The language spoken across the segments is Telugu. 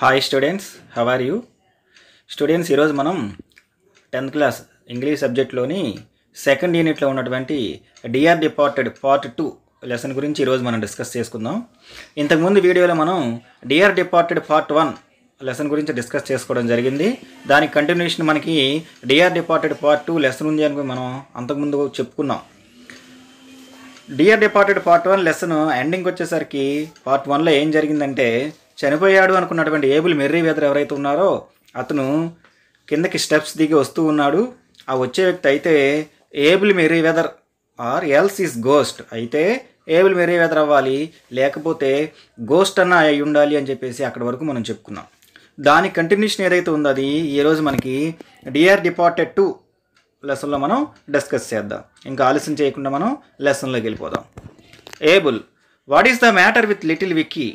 Hi students how are you students ఈరోజు మనం టెన్త్ క్లాస్ ఇంగ్లీష్ సబ్జెక్ట్లోని సెకండ్ యూనిట్లో ఉన్నటువంటి dear departed part two lesson గురించి ఈరోజు మనం డిస్కస్ చేసుకుందాం ఇంతకుముందు వీడియోలో మనం dear departed part one lesson గురించి డిస్కస్ చేసుకోవడం జరిగింది దాని కంటిన్యూషన్ మనకి dear departed part two lesson ఉంది అని మనం అంతకుముందు చెప్పుకున్నాం dear departed part one lesson ending వచ్చేసరికి పార్ట్ వన్లో ఏం జరిగిందంటే చనిపోయాడు అనుకున్నటువంటి ఏబుల్ మెర్రీ వెదర్ ఎవరైతే ఉన్నారో అతను కిందకి స్టెప్స్ దిగి వస్తూ ఉన్నాడు ఆ వచ్చే వ్యక్తి అయితే Abel Merryweather or else is ghost అయితే ఏబుల్ మెర్రీ వెదర్ అవ్వాలి లేకపోతే గోస్ట్ అన్న అయి ఉండాలి అని చెప్పేసి అక్కడి వరకు మనం చెప్పుకున్నాం దాని కంటిన్యూషన్ ఏదైతే ఉందో అది ఈరోజు మనకి డిఆర్ డిపార్టెడ్ టు లెసన్లో మనం డిస్కస్ చేద్దాం ఇంకా ఆలస్యం చేయకుండా మనం లెసన్లోకి వెళ్ళిపోదాం Abel what is the matter with little Vicky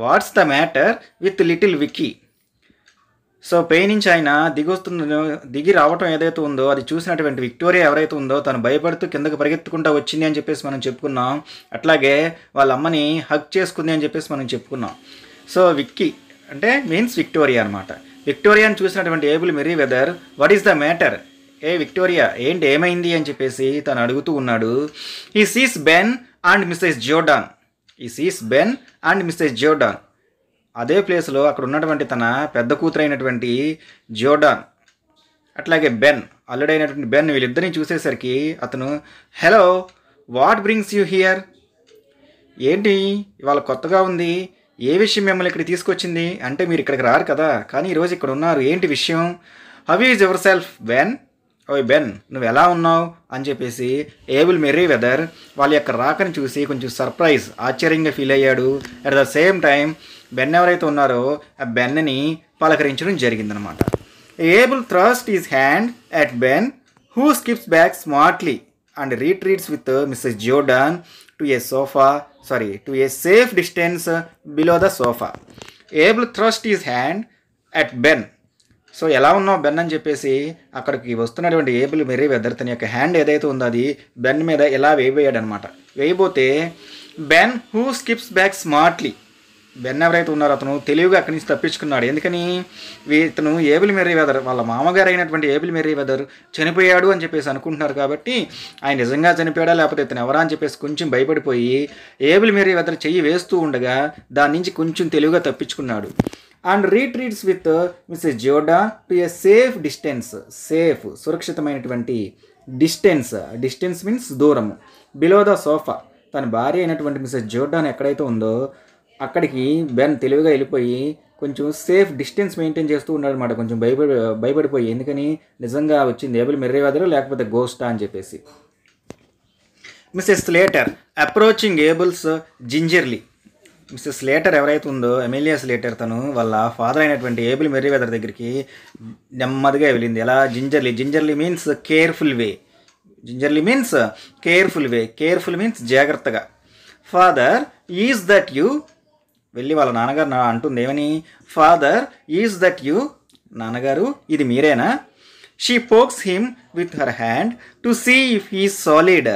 what's the matter with little Vicky so పై నుంచి ఆయన దిగొస్తుందో దిగి రావటం ఏదైతే ఉందో అది చూసినటువంటి విక్టోరియా ఎవరైతే ఉందో తను భయపడుతూ కిందకు పరిగెత్తుకుంటా వచ్చింది అని చెప్పేసి మనం చెప్పుకున్నాం అట్లాగే వాళ్ళ అమ్మని హక్ చేసుకుంది అని చెప్పేసి మనం చెప్పుకున్నాం సో విక్కీ అంటే మీన్స్ విక్టోరియా అనమాట విక్టోరియాను చూసినటువంటి Abel Merryweather what is the matter ఏ విక్టోరియా ఏంటి ఏమైంది అని చెప్పేసి తను అడుగుతూ ఉన్నాడు ఈ sees Ben and Mrs Jordan ఈ sees Ben and Mrs Jordan అదే ప్లేస్లో అక్కడ ఉన్నటువంటి తన పెద్ద కూతురు అయినటువంటి జోర్డాన్ అట్లాగే బెన్ అల్లుడైనటువంటి బెన్ వీళ్ళిద్దరిని చూసేసరికి అతను hello what brings you here ఏంటి ఇవాళ కొత్తగా ఉంది ఏ విషయం మిమ్మల్ని ఇక్కడ తీసుకొచ్చింది అంటే మీరు ఇక్కడికి రారు కదా కానీ ఈరోజు ఇక్కడ ఉన్నారు ఏంటి విషయం how is yourself Ben ఓయ్ బెన్ నువ్వు ఎలా ఉన్నావు అని చెప్పేసి ఏబుల్ మెర్రీ వెదర్ వాళ్ళ యొక్క రాకని చూసి కొంచెం సర్ప్రైజ్ ఆశ్చర్యంగా ఫీల్ అయ్యాడు at the same time Ben ఎవరైతే ఉన్నారో ఆ బెన్నని పలకరించడం జరిగిందనమాట Abel thrust is hand at Ben who skips back smartly and retreats with Mrs Jordan to a sofa sorry to a safe distance below the sofa Abel thrust is hand at Ben so ఎలా ఉన్నావు బెన్ అని చెప్పేసి అక్కడికి వస్తున్నటువంటి ఏబుల్ మెర్రీ వెదర్ తన యొక్క హ్యాండ్ ఏదైతే ఉందో అది బెన్ మీద ఇలా అనమాట వేయబోతే Ben who skips back smartly Ben ఎవరైతే ఉన్నారో అతను తెలివిగా అక్కడి నుంచి తప్పించుకున్నాడు ఎందుకని ఇతను ఏబుల్ మెర్రీ వెదర్ వాళ్ళ మామగారు అయినటువంటి ఏబుల్ మెర్రీ వెదర్ చనిపోయాడు అని చెప్పేసి అనుకుంటున్నారు కాబట్టి ఆయన నిజంగా చనిపోయాడా లేకపోతే ఇతను ఎవరా అని చెప్పేసి కొంచెం భయపడిపోయి ఏబుల్ మెర్రీ వెదర్ చెయ్యి వేస్తూ ఉండగా దాని నుంచి కొంచెం తెలివిగా తప్పించుకున్నాడు and retreats with Mrs Jordan to a safe distance safe సురక్షితమైనటువంటి డిస్టెన్స్ డిస్టెన్స్ మీన్స్ దూరము బిలో ద సోఫా తన భార్య అయినటువంటి మిస్సెస్ జోర్డాన్ ఎక్కడైతే ఉందో అక్కడికి బెన్ తెలివిగా వెళ్ళిపోయి కొంచెం సేఫ్ డిస్టెన్స్ మెయింటైన్ చేస్తూ ఉన్నాడు అనమాట కొంచెం భయపడి భయపడిపోయి ఎందుకని నిజంగా వచ్చింది ఏబుల్ మెర్రేవాదరు లేకపోతే గోస్టా అని చెప్పేసి Mrs Slater approaching Abel's gingerly Mrs Slater ఎవరైతే ఉందో ఎమ్మెల్యే లేటర్ తను వాళ్ళ ఫాదర్ అయినటువంటి ఏబుల్ మెర్రీవెదర్ దగ్గరికి నెమ్మదిగా వెళ్ళింది ఎలా gingerly gingerly means careful way gingerly means careful way careful means జాగ్రత్తగా ఫాదర్ ఈజ్ దట్ యూ వెళ్ళి వాళ్ళ నాన్నగారు నా అంటుంది ఏమని ఫాదర్ ఈజ్ దట్ యూ నాన్నగారు ఇది మీరేనా she pokes him with her hand to see if he solid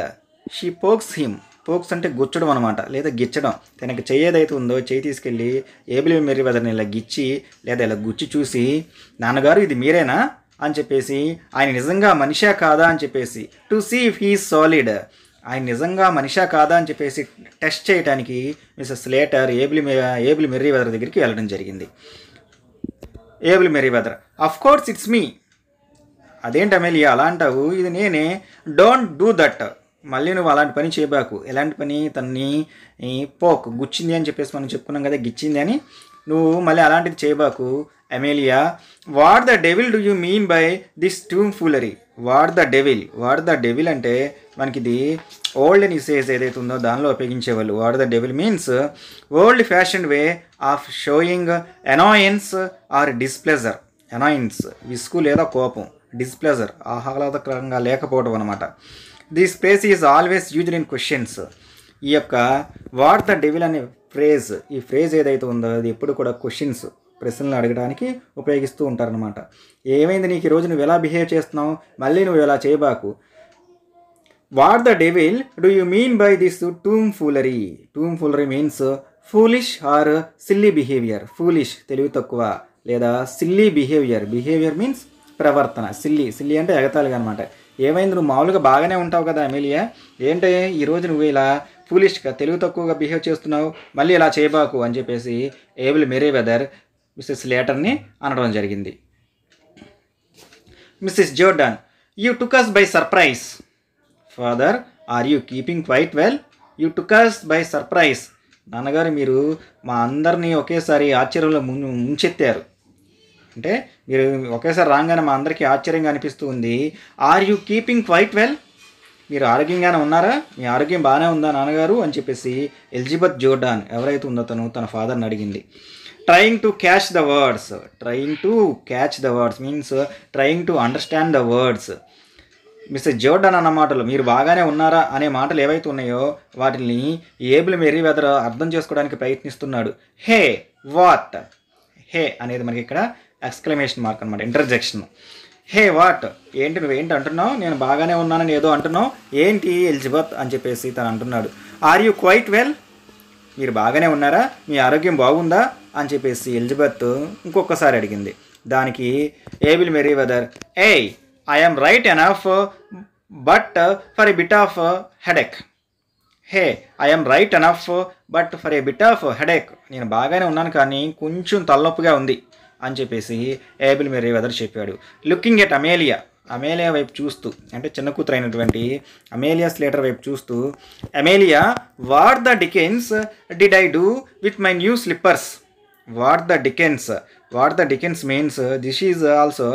she pokes him pokes అంటే గుచ్చడం అనమాట లేదా గిచ్చడం తనకి చేయేదైతే ఉందో చేయి తీసుకెళ్ళి ఏబిలి మెర్రి వెదర్ని ఇలా గిచ్చి లేదా ఇలా గుచ్చి చూసి నాన్నగారు ఇది మీరేనా అని చెప్పేసి ఆయన నిజంగా మనిషా కాదా అని చెప్పేసి to see if he solid ఆయన నిజంగా మనిషా కాదా అని చెప్పేసి టెస్ట్ చేయడానికి Mrs Slater Abel Abel Merryweather దగ్గరికి వెళ్ళడం జరిగింది Abel Merryweather of course it's me అదేంటి అమేలియా అలా అంటావు ఇది నేనే డోంట్ డూ దట్ మళ్ళీ నువ్వు అలాంటి పని చేయబాకు ఎలాంటి పని తన్ని పోక్ గుచ్చింది అని చెప్పేసి మనం చెప్పుకున్నాం కదా గిచ్చింది అని నువ్వు మళ్ళీ అలాంటిది చేయబాకు Amelia what the devil do you mean by this tomfoolery what the devil what the devil అంటే మనకి ఇది ఓల్డ్ అని సేజ్ ఏదైతే ఉందో దానిలో ఉపయోగించేవాళ్ళు what the devil means old fashion way of showing annoyance or displeasure annoyance విసుగు లేదా కోపం డిస్ప్లెజర్ ఆహ్లాదకరంగా లేకపోవడం అనమాట the space is always used in questions ఈ యొక్క వాట్ ద డెవిల్ అనే ఫ్రేజ్ ఈ ఫ్రేజ్ ఏదైతే ఉందో అది ఎప్పుడు కూడా క్వశ్చన్స్ ప్రశ్నలు అడగడానికి ఉపయోగిస్తూ ఉంటారనమాట ఏమైంది నీకు ఈరోజు నువ్వు ఎలా బిహేవ్ చేస్తున్నావు మళ్ళీ నువ్వు ఎలా చేయబాకు what the devil do you mean by this tomfoolery tomfoolery means foolish or silly behaviour foolish తెలివి తక్కువ లేదా సిల్లీ బిహేవియర్ బిహేవియర్ మీన్స్ ప్రవర్తన సిల్లీ సిల్లీ అంటే ఎగతాలుగా అనమాట ఏమైంది నువ్వు మామూలుగా బాగానే ఉంటావు కదా అమీలియా ఏంటే ఈరోజు నువ్వు ఇలా ఫూలిష్గా తెలుగు తక్కువగా బిహేవ్ చేస్తున్నావు మళ్ళీ ఇలా చేయబాకు అని చెప్పేసి ఏబుల్ మెరీ వెదర్ మిస్సెస్ లేటర్ని అనడం జరిగింది Mrs Jordan you took us by surprise father are you keeping quite well you took us by surprise నాన్నగారు మీరు మా అందరినీ ఒకేసారి ఆశ్చర్యంలో ముంచెత్తారు అంటే ఒకేసారి రాగానే మా అందరికీ ఆశ్చర్యంగా ఉంది are you keeping quite well మీరు ఆరోగ్యంగానే ఉన్నారా మీ ఆరోగ్యం బాగానే ఉందా నాన్నగారు అని చెప్పేసి ఎలిజబెత్ జోర్డాన్ ఎవరైతే ఉందో తను తన ఫాదర్ని అడిగింది trying to catch the words trying to catch the words means trying to understand the words Mr Jordan అన్న మాటలు మీరు బాగానే ఉన్నారా అనే మాటలు ఏవైతే ఉన్నాయో వాటిని ఏబుల్ మెరీ వెదర్ అర్థం చేసుకోవడానికి ప్రయత్నిస్తున్నాడు హే వాట్ హే అనేది మనకి ఇక్కడ ఎక్స్క్లమేషన్ మార్క్ అనమాట ఇంటర్జెక్షన్ హే వాట్ ఏంటి నువ్వేంటి అంటున్నావు నేను బాగానే ఉన్నానని ఏదో అంటున్నావు ఏంటి ఎలిజబెత్ అని చెప్పేసి తను అంటున్నాడు ఆర్ యూ క్వైట్ వెల్ మీరు బాగానే ఉన్నారా మీ ఆరోగ్యం బాగుందా అని చెప్పేసి ఎలిజబెత్ ఇంకొకసారి అడిగింది దానికి Abel Merryweather eh I'm right enough but for a bit of headache hey I'm right enough but for a bit of headache నేను బాగానే ఉన్నాను కానీ కొంచెం తలనొప్పిగా ఉంది అని చెప్పేసి ఏబిల్ వెదర్ చెప్పాడు లుకింగ్ ఎట్ అమేలియా అమేలియా వైపు చూస్తూ అంటే చిన్న కూతురు అయినటువంటి అమేలియా స్లేటర్ వైపు చూస్తూ Amelia what the dickens did I do with my new slippers what the dickens what the dickens means this is also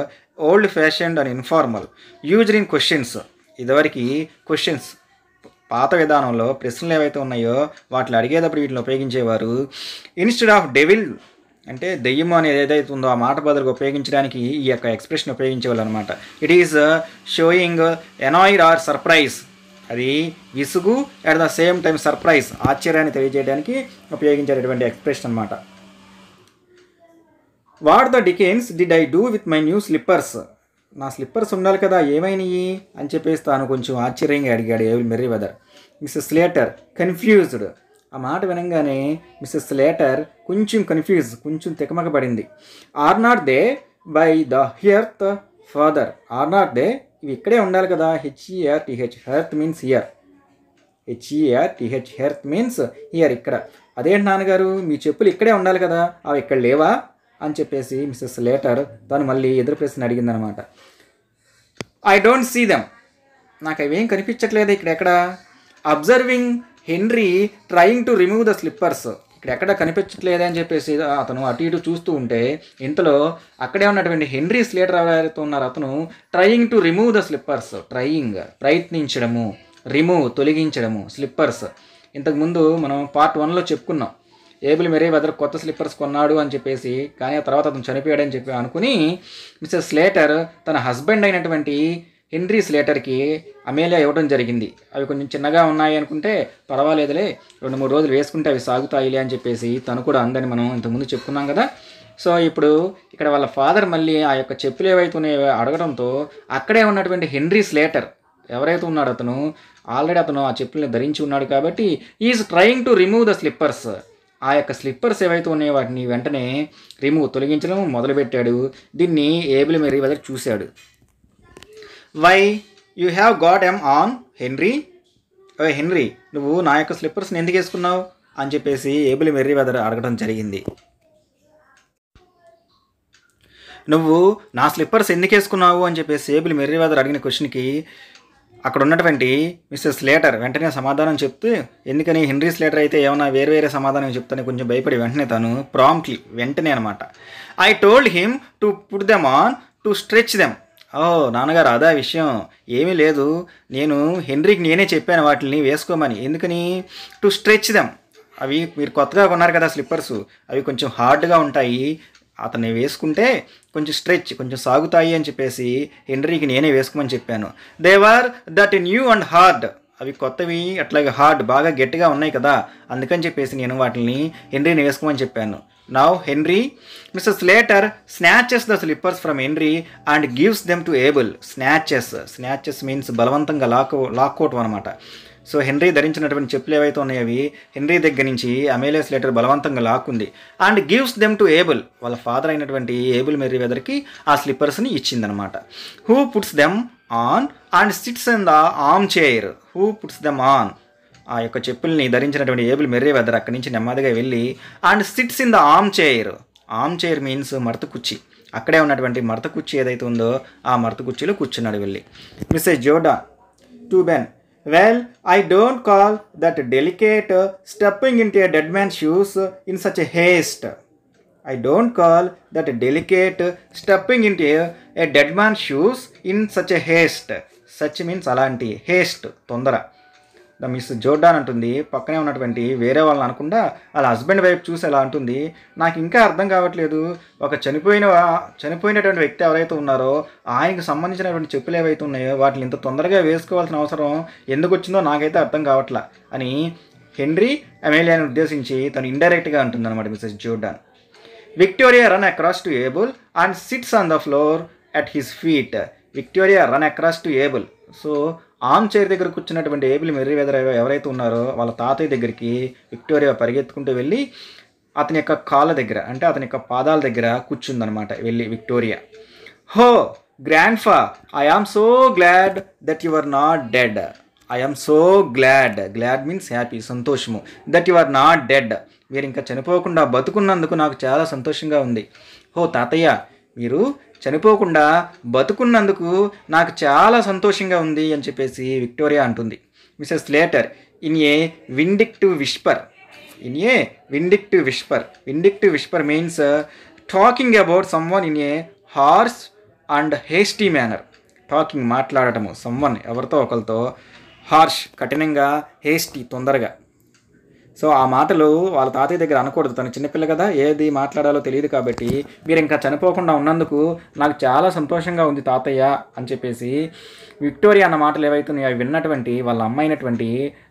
old fashioned and informal user in questions ఇదివరకు క్వశ్చన్స్ పాత విధానంలో ప్రశ్నలు ఏవైతే ఉన్నాయో వాటిని అడిగేటప్పుడు వీటిని ఉపయోగించేవారు ఇన్స్టెడ్ ఆఫ్ డెవిల్ అంటే దెయ్యము అనేది ఏదైతే ఉందో ఆ మాట బదులుగా ఉపయోగించడానికి ఈ యొక్క ఎక్స్ప్రెషన్ ఉపయోగించేవాళ్ళు అనమాట it is showing annoyed or surprise అది విసుగు at the same time surprise ఆశ్చర్యాన్ని తెలియజేయడానికి ఉపయోగించేటటువంటి ఎక్స్ప్రెషన్ అనమాట what the dickens did I do with my new slippers నా స్లిప్పర్స్ ఉండాలి కదా ఏమైనాయి అని చెప్పేసి తాను కొంచెం ఆశ్చర్యంగా అడిగాడు Abel Merryweather miss Slater confused ఆ మాట వినంగానే మిస్సెస్ లేటర్ కొంచెం కన్ఫ్యూజ్ కొంచెం తికమక or not they by the hearth father or not they ఇవి ఇక్కడే ఉండాలి కదా H E R T H hearth means ear H E R T H hearth means ear ఇక్కడ అదేంటి నాన్నగారు మీ చెప్పులు ఇక్కడే ఉండాలి కదా అవి ఇక్కడ లేవా అని చెప్పేసి మిస్సెస్ లేటర్ తను మళ్ళీ ఎదురు ప్రశ్న అడిగిందనమాట ఐ డోంట్ సీ దెమ్ నాకు అవేం కనిపించట్లేదు ఇక్కడ ఎక్కడ observing Henry trying to remove the slippers ఇక్కడ ఎక్కడ కనిపించట్లేదు అని చెప్పేసి అతను అటు ఇటు చూస్తూ ఉంటే ఇంతలో అక్కడే ఉన్నటువంటి హెన్రీ స్లేటర్ ఎవరైతే ఉన్నారు అతను trying to remove the slippers trying ప్రయత్నించడము రిమూవ్ తొలగించడము స్లిప్పర్స్ ఇంతకుముందు మనం పార్ట్ వన్లో చెప్పుకున్నాం ఏబుల్ మెరీ వెదర్ కొత్త స్లిప్పర్స్ కొన్నాడు అని చెప్పేసి కానీ ఆ తర్వాత అతను చనిపోయాడని చెప్పి అనుకుని మిస్టర్ స్లేటర్ తన హస్బెండ్ అయినటువంటి హెన్రీ స్లేటర్కి అమేలియా ఇవ్వడం జరిగింది అవి కొంచెం చిన్నగా ఉన్నాయి అనుకుంటే పర్వాలేదులే రెండు మూడు రోజులు వేసుకుంటే అవి సాగుతాయిలే అని చెప్పేసి తను కూడా అందని మనం ఇంతకుముందు చెప్పుకున్నాం కదా సో ఇప్పుడు ఇక్కడ వాళ్ళ ఫాదర్ మళ్ళీ ఆ యొక్క చెప్పులు ఏవైతే అడగడంతో అక్కడే ఉన్నటువంటి హెన్రీ స్లేటర్ ఎవరైతే ఉన్నాడో అతను ఆల్రెడీ అతను ఆ చెప్పులను ధరించి ఉన్నాడు కాబట్టి is trying to remove the slippers ఆ యొక్క స్లిప్పర్స్ ఏవైతే ఉన్నాయో వాటిని వెంటనే రిమూవ్ తొలగించడం మొదలుపెట్టాడు దీన్ని ఏబుల్ మెరీ వదలకు చూశాడు why you have got em on Henry ఓ హెన్రీ నువ్వు నా యొక్క స్లిప్పర్స్ని ఎందుకు వేసుకున్నావు అని చెప్పేసి ఏబుల్ మెర్రి వెదర్ అడగడం జరిగింది నువ్వు నా స్లిప్పర్స్ ఎందుకు వేసుకున్నావు అని చెప్పేసి ఏబుల్ మెర్రీ వెదర్ అడిగిన క్వశ్చన్కి అక్కడ ఉన్నటువంటి మిస్సెస్ స్లేటర్ వెంటనే సమాధానం చెప్తూ ఎందుకని హెన్రీ స్లేటర్ అయితే ఏమైనా వేరే వేరే సమాధానం చెప్తాను కొంచెం భయపడి వెంటనే తను ప్రాంప్ట్లీ వెంటనే అనమాట I told him to put them on to stretch them ఓ నాన్నగారు అదా విషయం ఏమీ లేదు నేను హెన్రీకి నేనే చెప్పాను వాటిని వేసుకోమని ఎందుకని టు స్ట్రెచ్ దెమ్ అవి మీరు కొత్తగా కొన్నారు కదా స్లిప్పర్స్ అవి కొంచెం హార్డ్గా ఉంటాయి అతన్ని వేసుకుంటే కొంచెం స్ట్రెచ్ కొంచెం సాగుతాయి అని చెప్పేసి హెన్రీకి నేనే వేసుకోమని చెప్పాను they were that new and hard అవి కొత్తవి అట్లాగే హార్డ్ బాగా గట్టిగా ఉన్నాయి కదా అందుకని చెప్పేసి నేను వాటిని హెన్రీని వేసుకోమని చెప్పాను Now Henry, Mr. Slater snatches the slippers from Henry and gives them to Abel snatches snatches means బలవంతంగా లాక్ లాక్కోవటం అనమాట సో హెన్రీ ధరించినటువంటి చెప్పులు ఏవైతే ఉన్నాయో హెన్రీ దగ్గర నుంచి అమేలియా స్లేటర్ బలవంతంగా లాక్కుంది and gives them to Abel వాళ్ళ ఫాదర్ అయినటువంటి ఏబుల్ మెర్రీ వెదర్కి ఆ స్లిప్పర్స్ని ఇచ్చిందనమాట who puts them on and sits in the armchair who puts them on ఆ యొక్క చెప్పుల్ని ధరించినటువంటి ఏబుల్ మెర్రే వెదర్ అక్కడి నుంచి నెమ్మదిగా వెళ్ళి and sits in the armchair armchair means మరత కుర్చీ అక్కడే ఉన్నటువంటి మడత కుర్చీ ఏదైతే ఉందో ఆ మరత కుర్చీలో కూర్చున్నాడు వెళ్ళి Mrs Jordan to Ben well I don't call that delicate stepping into dead man shoes in such a haste I don't call that delicate stepping into a dead man shoes in such a haste such means అలాంటి హేస్ట్ తొందర ద మిస్ జోర్డాన్ అంటుంది పక్కనే ఉన్నటువంటి వేరే వాళ్ళని అనకుండా వాళ్ళ హస్బెండ్ వైపు చూసి అలా అంటుంది నాకు ఇంకా అర్థం కావట్లేదు ఒక చనిపోయిన చనిపోయినటువంటి వ్యక్తి ఎవరైతే ఉన్నారో ఆయనకు సంబంధించినటువంటి చెప్పులు ఏవైతే ఉన్నాయో వాటిని ఇంత తొందరగా వేసుకోవాల్సిన అవసరం ఎందుకు వచ్చిందో నాకైతే అర్థం కావట్లా అని హెన్రీ ఎమ్మెల్యేని ఉద్దేశించి తను ఇండైరెక్ట్గా అనమాట Mrs Jordan Victoria run across to Abel and sits on the floor at his feet Victoria run across to Abel so armchair దగ్గర కూర్చున్నటువంటి ఏబిల్ మెర్రివెదర్ ఎవరైతే ఉన్నారో వాళ్ళ తాతయ్య దగ్గరికి విక్టోరియా పరిగెత్తుకుంటూ వెళ్ళి అతని యొక్క కాళ్ళ దగ్గర అంటే అతని యొక్క పాదాల దగ్గర కూర్చుందనమాట వెళ్ళి Victoria oh grandpa I am so glad that you are not dead I am so glad glad means happy సంతోషము దట్ యు ఆర్ నాట్ డెడ్ మీరు ఇంకా చనిపోకుండా బతుకున్నందుకు నాకు చాలా సంతోషంగా ఉంది హో తాతయ్య మీరు చనిపోకుండా బతుకున్నందుకు నాకు చాలా సంతోషంగా ఉంది అని చెప్పేసి విక్టోరియా అంటుంది Mrs Slater in a vindictive whisper in a vindictive whisper vindictive whisper means talking about someone in a harsh and hasty manner talking మాట్లాడటము సమ్వన్ ఎవరితో ఒకరితో హార్ష్ కఠినంగా హేస్టీ తొందరగా సో ఆ మాటలు వాళ్ళ తాతయ్య దగ్గర అనకూడదు తను చిన్నపిల్ల కదా ఏది మాట్లాడాలో తెలియదు కాబట్టి మీరు ఇంకా చనిపోకుండా ఉన్నందుకు నాకు చాలా సంతోషంగా ఉంది తాతయ్య అని చెప్పేసి విక్టోరియా అన్న మాటలు ఏవైతున్నాయో అవి విన్నటువంటి వాళ్ళ అమ్మాయినటువంటి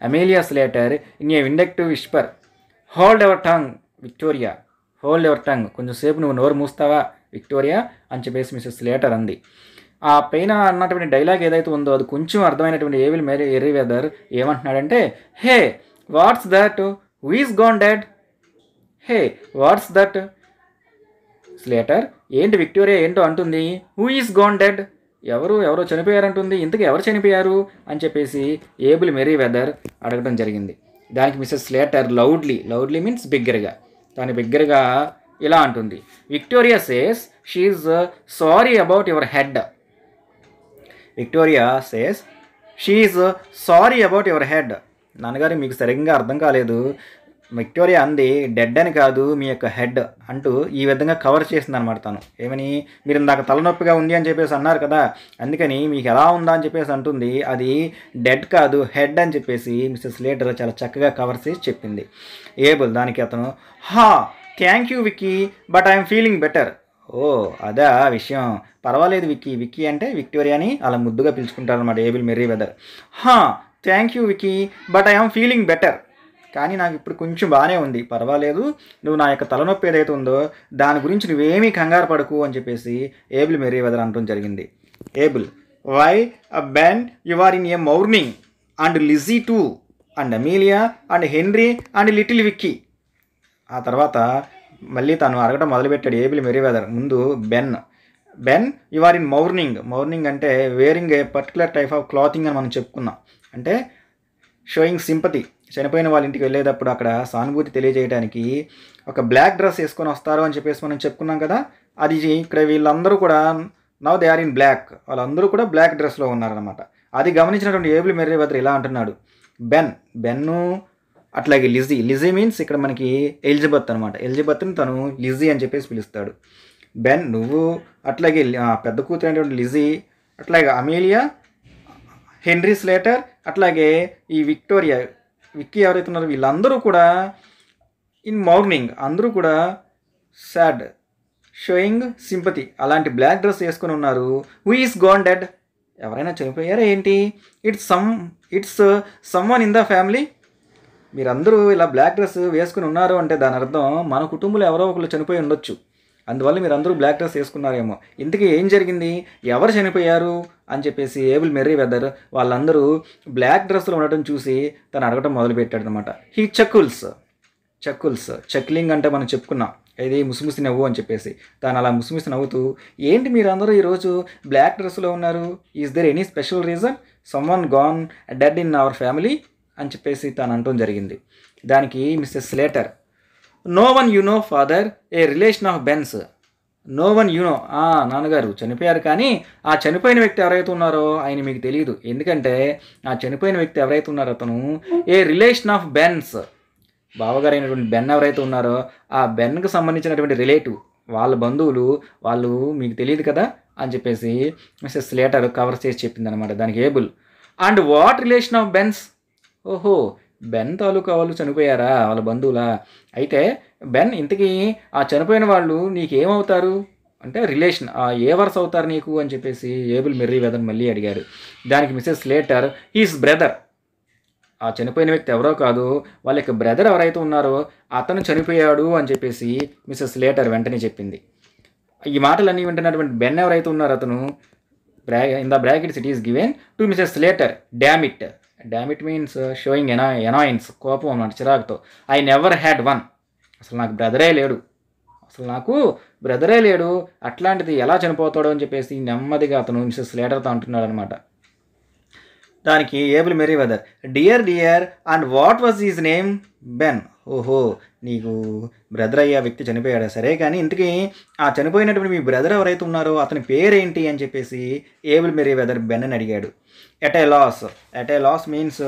Amelia Slater in a vindictive whisper hold your tongue Victoria hold your tongue కొంచెంసేపు నువ్వు నోరు మూస్తావా విక్టోరియా అని చెప్పేసి మిస్సెస్ స్లేటర్ అంది ఆ పైన అన్నటువంటి డైలాగ్ ఏదైతే ఉందో అది కొంచెం అర్థమైనటువంటి ఏవిల్ మేరీ ఎర్రీ వెదర్ ఏమంటున్నాడంటే hey what's that who is gone dad hey what's that Slater ఏంటి విక్టోరియా ఏంటో అంటుంది హు ఈస్ గాన్ డెడ్ ఎవరు ఎవరో చనిపోయారంటుంది ఇంతకు ఎవరు చనిపోయారు అని చెప్పేసి ఏబుల్ మెరీ వెదర్ అడగడం జరిగింది దానికి Mrs Slater loudly loudly means బిగ్గరగా దాని బిగ్గరగా ఇలా అంటుంది Victoria says she's sorry about your head Victoria says she's sorry about your head నాన్నగారు మీకు సరిగ్గా అర్థం కాలేదు విక్టోరియా అంది డెడ్ అని కాదు మీ యొక్క హెడ్ అంటూ ఈ విధంగా కవర్ చేసింది అనమాట తను ఏమని మీరు ఇందాక తలనొప్పిగా ఉంది అని చెప్పేసి అన్నారు కదా అందుకని మీకు ఎలా ఉందా అని చెప్పేసి అంటుంది అది డెడ్ కాదు హెడ్ అని చెప్పేసి మిస్సెస్ లీడర్ చాలా చక్కగా కవర్ చేసి చెప్పింది ఏబుల్ దానికి అతను ha thank you Vicky but I'm feeling better ఓ అదా విషయం పర్వాలేదు విక్కీ విక్కీ అంటే విక్టోరియాని అలా ముద్దుగా అనమాట Abel Merryweather ha thank you Vicky but I'm feeling better కానీ నాకు ఇప్పుడు కొంచెం బాగానే ఉంది పర్వాలేదు నువ్వు నా యొక్క తలనొప్పి ఏదైతే ఉందో దాని గురించి నువ్వేమీ కంగారు పడకు అని చెప్పేసి ఏబుల్ మెరీ వెదర్ అనడం జరిగింది Abel why Ben you are in a mourning and Lizzie too and Amelia and Henry and little Vicky ఆ తర్వాత మళ్ళీ తను అరగడం మొదలుపెట్టాడు ఏబిల్ వెదర్ ముందు Ben Ben you are in mourning mourning అంటే wearing a particular type of clothing అని మనం చెప్పుకున్నాం అంటే షోయింగ్ సింపతి చనిపోయిన వాళ్ళ ఇంటికి వెళ్ళేటప్పుడు అక్కడ సానుభూతి తెలియజేయడానికి ఒక బ్లాక్ డ్రెస్ వేసుకొని వస్తారు అని చెప్పేసి మనం చెప్పుకున్నాం కదా అది ఇక్కడ వీళ్ళందరూ కూడా now they are in black వాళ్ళందరూ కూడా బ్లాక్ డ్రెస్లో ఉన్నారనమాట అది గమనించినటువంటి ఏబుల్ మెర్రివద్ర ఇలా అంటున్నాడు బెన్ బెన్ను అట్లాగే లిజీ లిజీ మీన్స్ ఇక్కడ మనకి ఎలిజబెత్ అనమాట ఎలిజబెత్ని తను లిజీ అని చెప్పేసి పిలుస్తాడు బెన్ నువ్వు అట్లాగే పెద్ద కూతురు అనేటువంటి లిజీ అట్లాగే అమేలియా హెన్రీ స్లేటర్ అట్లాగే ఈ విక్టోరియా విక్కీ ఎవరైతే ఉన్నారో వీళ్ళందరూ కూడా ఇన్ మార్నింగ్ అందరూ కూడా సాడ్ షోయింగ్ సింపతి అలాంటి బ్లాక్ డ్రెస్ వేసుకొని ఉన్నారు హూ ఈస్ గోన్ డెడ్ ఎవరైనా చనిపోయారా ఏంటి it's some it's someone in the family మీరందరూ ఇలా బ్లాక్ డ్రెస్ వేసుకుని ఉన్నారు అంటే దాని అర్థం మన కుటుంబంలో ఎవరో ఒకరు చనిపోయి ఉండొచ్చు అందువల్ల మీరు అందరూ బ్లాక్ డ్రెస్ వేసుకున్నారేమో ఇంతకీ ఏం జరిగింది ఎవరు చనిపోయారు అని చెప్పేసి ఏబుల్ మెర్రీ వెదర్ వాళ్ళందరూ బ్లాక్ డ్రెస్సులు ఉండటం చూసి తను అడగటం మొదలుపెట్టాడు అనమాట హీ చక్కుల్స్ చక్కుల్స్ చక్లింగ్ అంటే మనం చెప్పుకున్నాం ఇది ముసిముసి నవ్వు అని చెప్పేసి తాను అలా ముసిముసి నవ్వుతూ ఏంటి మీరందరూ ఈరోజు బ్లాక్ డ్రెస్లో ఉన్నారు is there any special reason someone gone dead in our family అని చెప్పేసి తాను అంటం జరిగింది దానికి Mr Slater no one you know father a relation of Ben's no one you know ఆ నాన్నగారు చనిపోయారు కానీ ఆ చనిపోయిన వ్యక్తి ఎవరైతే ఉన్నారో ఆయన మీకు తెలియదు ఎందుకంటే ఆ చనిపోయిన వ్యక్తి ఎవరైతే ఉన్నారో అతను ఏ రిలేషన్ ఆఫ్ బెన్స్ బావగారు అయినటువంటి బెన్ ఎవరైతే ఉన్నారో ఆ బెన్కు సంబంధించినటువంటి రిలేటివ్ వాళ్ళ బంధువులు వాళ్ళు మీకు తెలియదు కదా అని చెప్పేసి మిస్సెస్ లేటర్ కవర్ చేసి చెప్పింది అనమాట దానికి Abel and what relation of Ben's ఓహో బెన్ తాలూకా వాళ్ళు చనిపోయారా వాళ్ళ బంధువులా అయితే బెన్ ఇంతకీ ఆ చనిపోయిన వాళ్ళు నీకేమవుతారు అంటే రిలేషన్ ఏ వర్స్ అవుతారు నీకు అని చెప్పేసి ఏబుల్ మెర్రీ వెదన్ మళ్ళీ అడిగారు దానికి మిస్సెస్ లేటర్ ఈస్ బ్రదర్ ఆ చనిపోయిన వ్యక్తి ఎవరో కాదు వాళ్ళ యొక్క బ్రదర్ ఎవరైతే ఉన్నారో అతను చనిపోయాడు అని చెప్పేసి మిస్సెస్ లేటర్ వెంటనే చెప్పింది ఈ మాటలన్నీ వింటున్నటువంటి బెన్ ఎవరైతే ఉన్నారో అతను బ్రా in the brackets it is given to Mrs Slater damn it damn it means showing ఎనా ఎనాయిన్స్ కోపం అన్నమాట చిరాకుతో ఐ నెవర్ హ్యాడ్ వన్ అసలు నాకు బ్రదరే లేడు అసలు నాకు బ్రదరే లేడు అట్లాంటిది ఎలా చనిపోతాడో అని చెప్పేసి నెమ్మదిగా అతను మిసెస్ లేటర్తో అంటున్నాడు అనమాట దానికి Abel Merryweather dear dear and what was his name Ben ఓహో నీకు బ్రదర్ అయ్యే వ్యక్తి చనిపోయాడు సరే కానీ ఇంతకీ ఆ చనిపోయినటువంటి మీ బ్రదర్ ఎవరైతే ఉన్నారో అతని పేరేంటి అని చెప్పేసి ఏబుల్ మెరీ వెదర్ బెన్ అని అడిగాడు at a loss at a loss means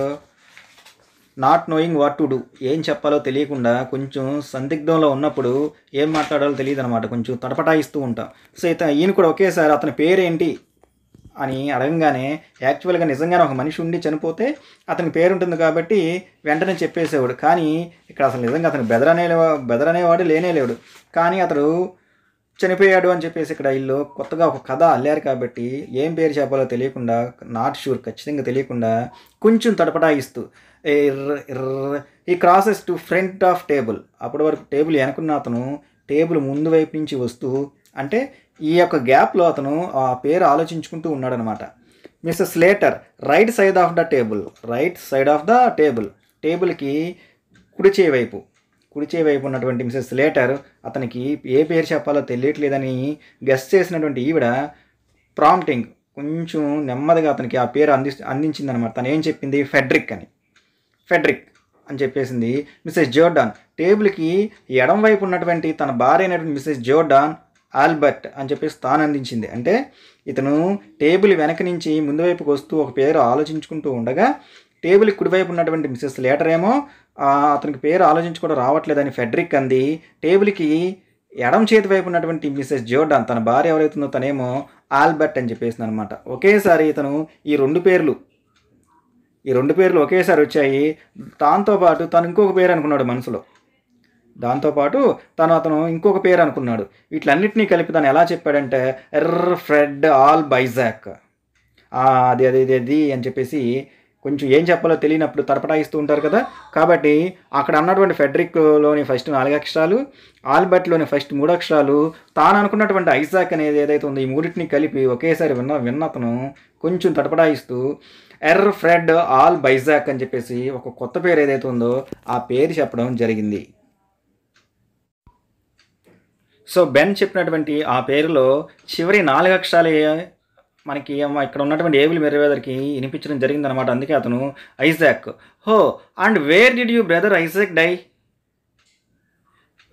not knowing what to do ఏం చెప్పాలో తెలియకుండా కొంచెం సందిగ్ధంలో ఉన్నప్పుడు ఏం మాట్లాడాలో తెలియదు అనమాట కొంచెం తడపటాయిస్తూ ఉంటాం సో అయితే ఈయన కూడా ఒకేసారి అతని పేరేంటి అని అడగంగానే యాక్చువల్గా నిజంగానే ఒక మనిషి ఉండి చనిపోతే అతని పేరుంటుంది కాబట్టి వెంటనే చెప్పేసేవాడు కానీ ఇక్కడ అసలు నిజంగా అతను బెదరనే బెదరనేవాడు లేనేలేడు కానీ అతడు చనిపోయాడు అని చెప్పేసి ఇక్కడ ఇల్లు కొత్తగా ఒక కథ అల్లారు కాబట్టి ఏం పేరు చెప్పాలో తెలియకుండా నాట్ షూర్ ఖచ్చితంగా తెలియకుండా కొంచెం తడపటాయిస్తూ he crosses to front of table అప్పటి వరకు టేబుల్ వెనుకున్న అతను టేబుల్ ముందు వైపు నుంచి వస్తూ అంటే ఈ యొక్క గ్యాప్లో అతను ఆ పేరు ఆలోచించుకుంటూ ఉన్నాడనమాట Mr Slater right side of the table right side of the table టేబుల్కి కుడిచే వైపు కుడిచే వైపు ఉన్నటువంటి మిస్సెస్ స్లేటర్ అతనికి ఏ పేరు చెప్పాలో తెలియట్లేదని గెస్ట్ చేసినటువంటి ఈవిడ ప్రాంప్టింగ్ కొంచెం నెమ్మదిగా అతనికి ఆ పేరు అంది అందించిందనమాట తను ఏం చెప్పింది ఫెడ్రిక్ అని ఫెడ్రిక్ అని చెప్పేసింది మిస్సెస్ జోర్డాన్ టేబుల్కి ఎడం వైపు ఉన్నటువంటి తన భార్య అయినటువంటి మిస్సెస్ జోర్డాన్ ఆల్బర్ట్ అని చెప్పేసి తాను అందించింది అంటే ఇతను టేబుల్ వెనక నుంచి ముందు వైపుకి వస్తూ ఒక పేరు ఆలోచించుకుంటూ ఉండగా టేబుల్ కుడివైపు ఉన్నటువంటి మిసెస్ లేటర్ ఏమో అతనికి పేరు ఆలోచించుకోవడం రావట్లేదని ఫెడ్రిక్ అంది టేబుల్కి ఎడం చేతి వైపు ఉన్నటువంటి మిసెస్ జోర్డాన్ తన భార్య ఎవరైతుందో తనేమో ఆల్బర్ట్ అని చెప్పేసింది అనమాట ఒకేసారి ఇతను ఈ రెండు పేర్లు ఈ రెండు పేర్లు ఒకేసారి వచ్చాయి దాంతోపాటు తను ఇంకొక పేరు అనుకున్నాడు మనసులో దాంతోపాటు తను అతను ఇంకొక పేరు అనుకున్నాడు వీటిలన్నింటినీ కలిపి తను ఎలా చెప్పాడంటే ఎర్ర ఫ్రెడ్ ఆల్ బైజాక్ అది అది అది అది అని చెప్పేసి కొంచెం ఏం చెప్పాలో తెలియనప్పుడు తరపటాయిస్తూ ఉంటారు కదా కాబట్టి అక్కడ అన్నటువంటి ఫెడరిక్లోని ఫస్ట్ నాలుగు అక్షరాలు ఆల్బర్ట్లోని ఫస్ట్ మూడు అక్షరాలు తాను అనుకున్నటువంటి ఐజాక్ అనేది ఏదైతే ఉందో ఈ మూడింటిని కలిపి ఒకేసారి విన్న విన్నతను కొంచెం తడపడాయిస్తూ ఎర్ర ఫ్రెడ్ ఆల్ బైజాక్ అని చెప్పేసి ఒక కొత్త పేరు ఏదైతే ఉందో ఆ పేరు చెప్పడం జరిగింది సో బెన్ చెప్పినటువంటి ఆ పేరులో చివరి నాలుగు అక్షరాలు మనకి ఇక్కడ ఉన్నటువంటి ఏబుల్ మెరవేదర్కి వినిపించడం జరిగిందనమాట అందుకే అతను Isaac oh and where did you brother Isaac die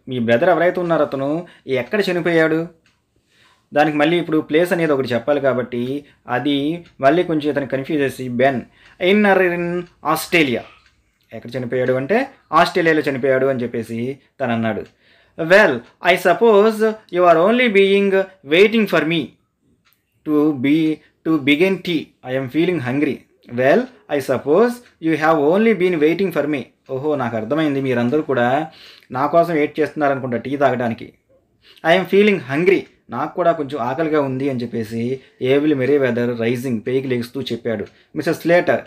మీ బ్రదర్ ఎవరైతే ఉన్నారో అతను ఎక్కడ చనిపోయాడు దానికి మళ్ళీ ఇప్పుడు ప్లేస్ అనేది ఒకటి చెప్పాలి కాబట్టి అది మళ్ళీ కొంచెం ఇతను కన్ఫ్యూజ్ చేసి Ben in uh in Australia ఎక్కడ చనిపోయాడు అంటే ఆస్ట్రేలియాలో చనిపోయాడు అని చెప్పేసి తను అన్నాడు well I suppose you are only being waiting for me to be to begin tea I'm feeling hungry well I suppose you have only been waiting for me ఓహో నాకు అర్థమైంది మీరందరూ కూడా నా కోసం వెయిట్ చేస్తున్నారనుకుంటా టీ తాగడానికి ఐఎమ్ ఫీలింగ్ హంగ్రీ నాకు కూడా కొంచెం ఆకలిగా ఉంది అని చెప్పేసి ఏవిల్ మెరీ వెదర్ రైజింగ్ పేకి లెగుస్తూ చెప్పాడు Mr Slater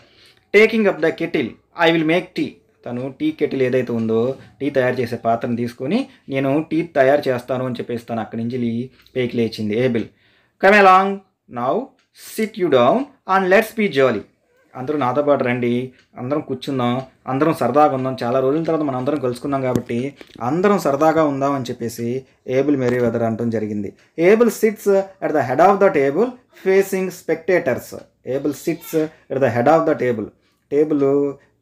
taking up the kettle I will make tea తను టీ కెటిల్ ఏదైతే ఉందో టీ తయారు చేసే పాత్రను తీసుకొని నేను టీ తయారు చేస్తాను అని చెప్పేసి తను అక్కడి నుంచి పేకి లేచింది Abel come along now sit you down and let's be jolly అందరూ నాతో పాటు రండి అందరం కూర్చుందాం అందరం సరదాగా ఉందాం చాలా రోజుల తర్వాత మనం అందరం కలుసుకున్నాం కాబట్టి అందరం సరదాగా ఉందాం అని చెప్పేసి ఏబుల్ మెరీ వెదర్ అంటం జరిగింది Abel sits at the head of the table facing spectators Abel sits at the head of the table table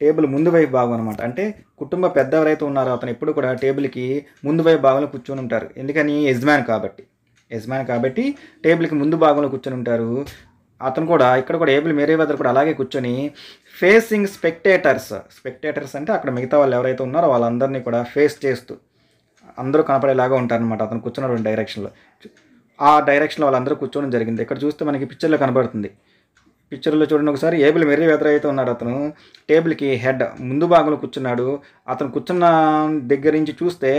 table ముందు వైపు భాగం అనమాట అంటే కుటుంబ పెద్ద ఎవరైతే ఉన్నారో అతను ఎప్పుడు కూడా టేబుల్కి ముందు వైపు భాగంలో కూర్చొని ఉంటారు ఎందుకని యజమాన్ కాబట్టి యజమాన్ కాబట్టి టేబుల్కి ముందు భాగంలో కూర్చొని ఉంటారు అతను కూడా ఇక్కడ కూడా ఏబుల్ మేరే వెదర్ కూడా అలాగే కూర్చొని ఫేసింగ్ స్పెక్టేటర్స్ స్పెక్టేటర్స్ అంటే అక్కడ మిగతా వాళ్ళు ఎవరైతే ఉన్నారో వాళ్ళందరినీ కూడా ఫేస్ చేస్తూ అందరూ కనపడేలాగా ఉంటారనమాట అతను కూర్చున్నటువంటి డైరెక్షన్లో ఆ డైరెక్షన్లో వాళ్ళందరూ కూర్చోవడం జరిగింది ఇక్కడ చూస్తే మనకి పిక్చర్లో కనబడుతుంది పిక్చర్లో చూడండి ఒకసారి ఏబుల్ మెర్రీ వెదర్ అయితే ఉన్నాడు అతను టేబుల్కి హెడ్ ముందు భాగంలో కూర్చున్నాడు అతను కూర్చున్న దగ్గర నుంచి చూస్తే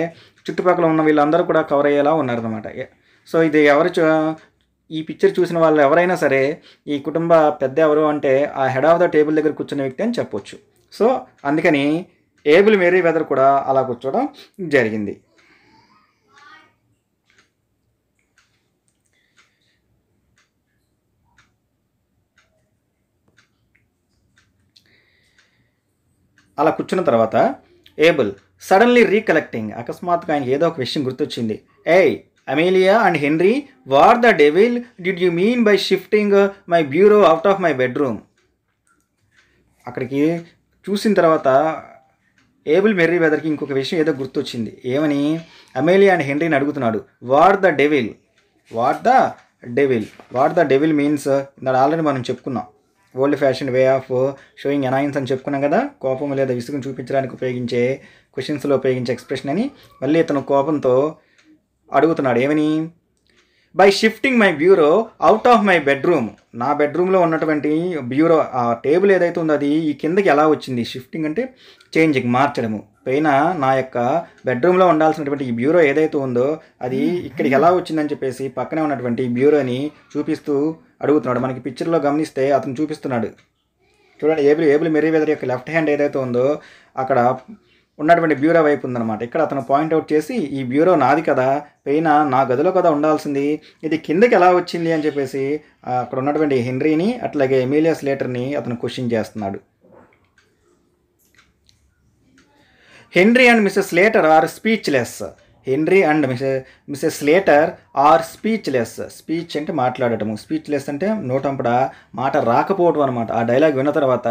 చుట్టుపక్కల ఉన్న వీళ్ళందరూ కూడా కవర్ అయ్యేలా ఉన్నారు అనమాట సో ఇది ఎవరు ఈ పిక్చర్ చూసిన వాళ్ళు ఎవరైనా సరే ఈ కుటుంబ పెద్ద ఎవరు అంటే ఆ హెడ్ ఆఫ్ ద టేబుల్ దగ్గర కూర్చున్న వ్యక్తి అని చెప్పొచ్చు సో అందుకని ఏబుల్ మేరీ వెదర్ కూడా అలా కూర్చోవడం జరిగింది అలా కూర్చున్న తర్వాత ఏబుల్ సడన్లీ రీకలెక్టింగ్ అకస్మాత్తుగా ఆయనకి ఏదో ఒక విషయం గుర్తొచ్చింది ఏ Amelia and Henry what the devil did you mean by shifting my bureau out of my bedroom అక్కడికి చూసిన తర్వాత ఏబుల్ మెర్రీ వెదర్కి ఇంకొక విషయం ఏదో గుర్తొచ్చింది ఏమని అమేలియా అండ్ హెన్రీని అడుగుతున్నాడు what the devil what the devil what the devil means దాని ఆల్రెడీ మనం చెప్పుకున్నాం old fashion way of showing annoyance అని చెప్పుకున్నాం కదా కోపం లేదా విసుగును చూపించడానికి ఉపయోగించే క్వశ్చన్స్లో ఉపయోగించే ఎక్స్ప్రెషన్ అని మళ్ళీ ఇతను కోపంతో అడుగుతున్నాడు ఏమని by shifting my bureau out of my bedroom నా బెడ్రూమ్లో ఉన్నటువంటి బ్యూరో ఆ టేబుల్ ఏదైతే ఉందో అది ఈ కిందకి ఎలా వచ్చింది షిఫ్టింగ్ అంటే చేంజింగ్ మార్చడము పైన నా యొక్క బెడ్రూమ్లో ఉండాల్సినటువంటి ఈ బ్యూరో ఏదైతే ఉందో అది ఇక్కడికి ఎలా వచ్చిందని చెప్పేసి పక్కనే ఉన్నటువంటి బ్యూరోని చూపిస్తూ అడుగుతున్నాడు మనకి పిక్చర్లో గమనిస్తే అతను చూపిస్తున్నాడు చూడండి ఏబుల్ ఏబుల్ మెరీ వెదర్ యొక్క లెఫ్ట్ హ్యాండ్ ఏదైతే ఉందో అక్కడ ఉన్నటువంటి బ్యూరో వైపు ఉందన్నమాట ఇక్కడ అతను పాయింట్అవుట్ చేసి ఈ బ్యూరో నాది కదా పైన నా గదిలో కదా ఉండాల్సింది ఇది కిందకి ఎలా వచ్చింది అని చెప్పేసి అక్కడ ఉన్నటువంటి హెన్రీని అట్లాగే ఎమీలియస్ లేటర్ని అతను క్వశ్చన్ చేస్తున్నాడు Henry and Mrs Slater are speechless Henry and Mrs Mrs Slater are speechless speech అంటే మాట్లాడటము స్పీచ్లెస్ అంటే నోటంపడ మాట రాకపోవడం అనమాట ఆ డైలాగ్ విన్న తర్వాత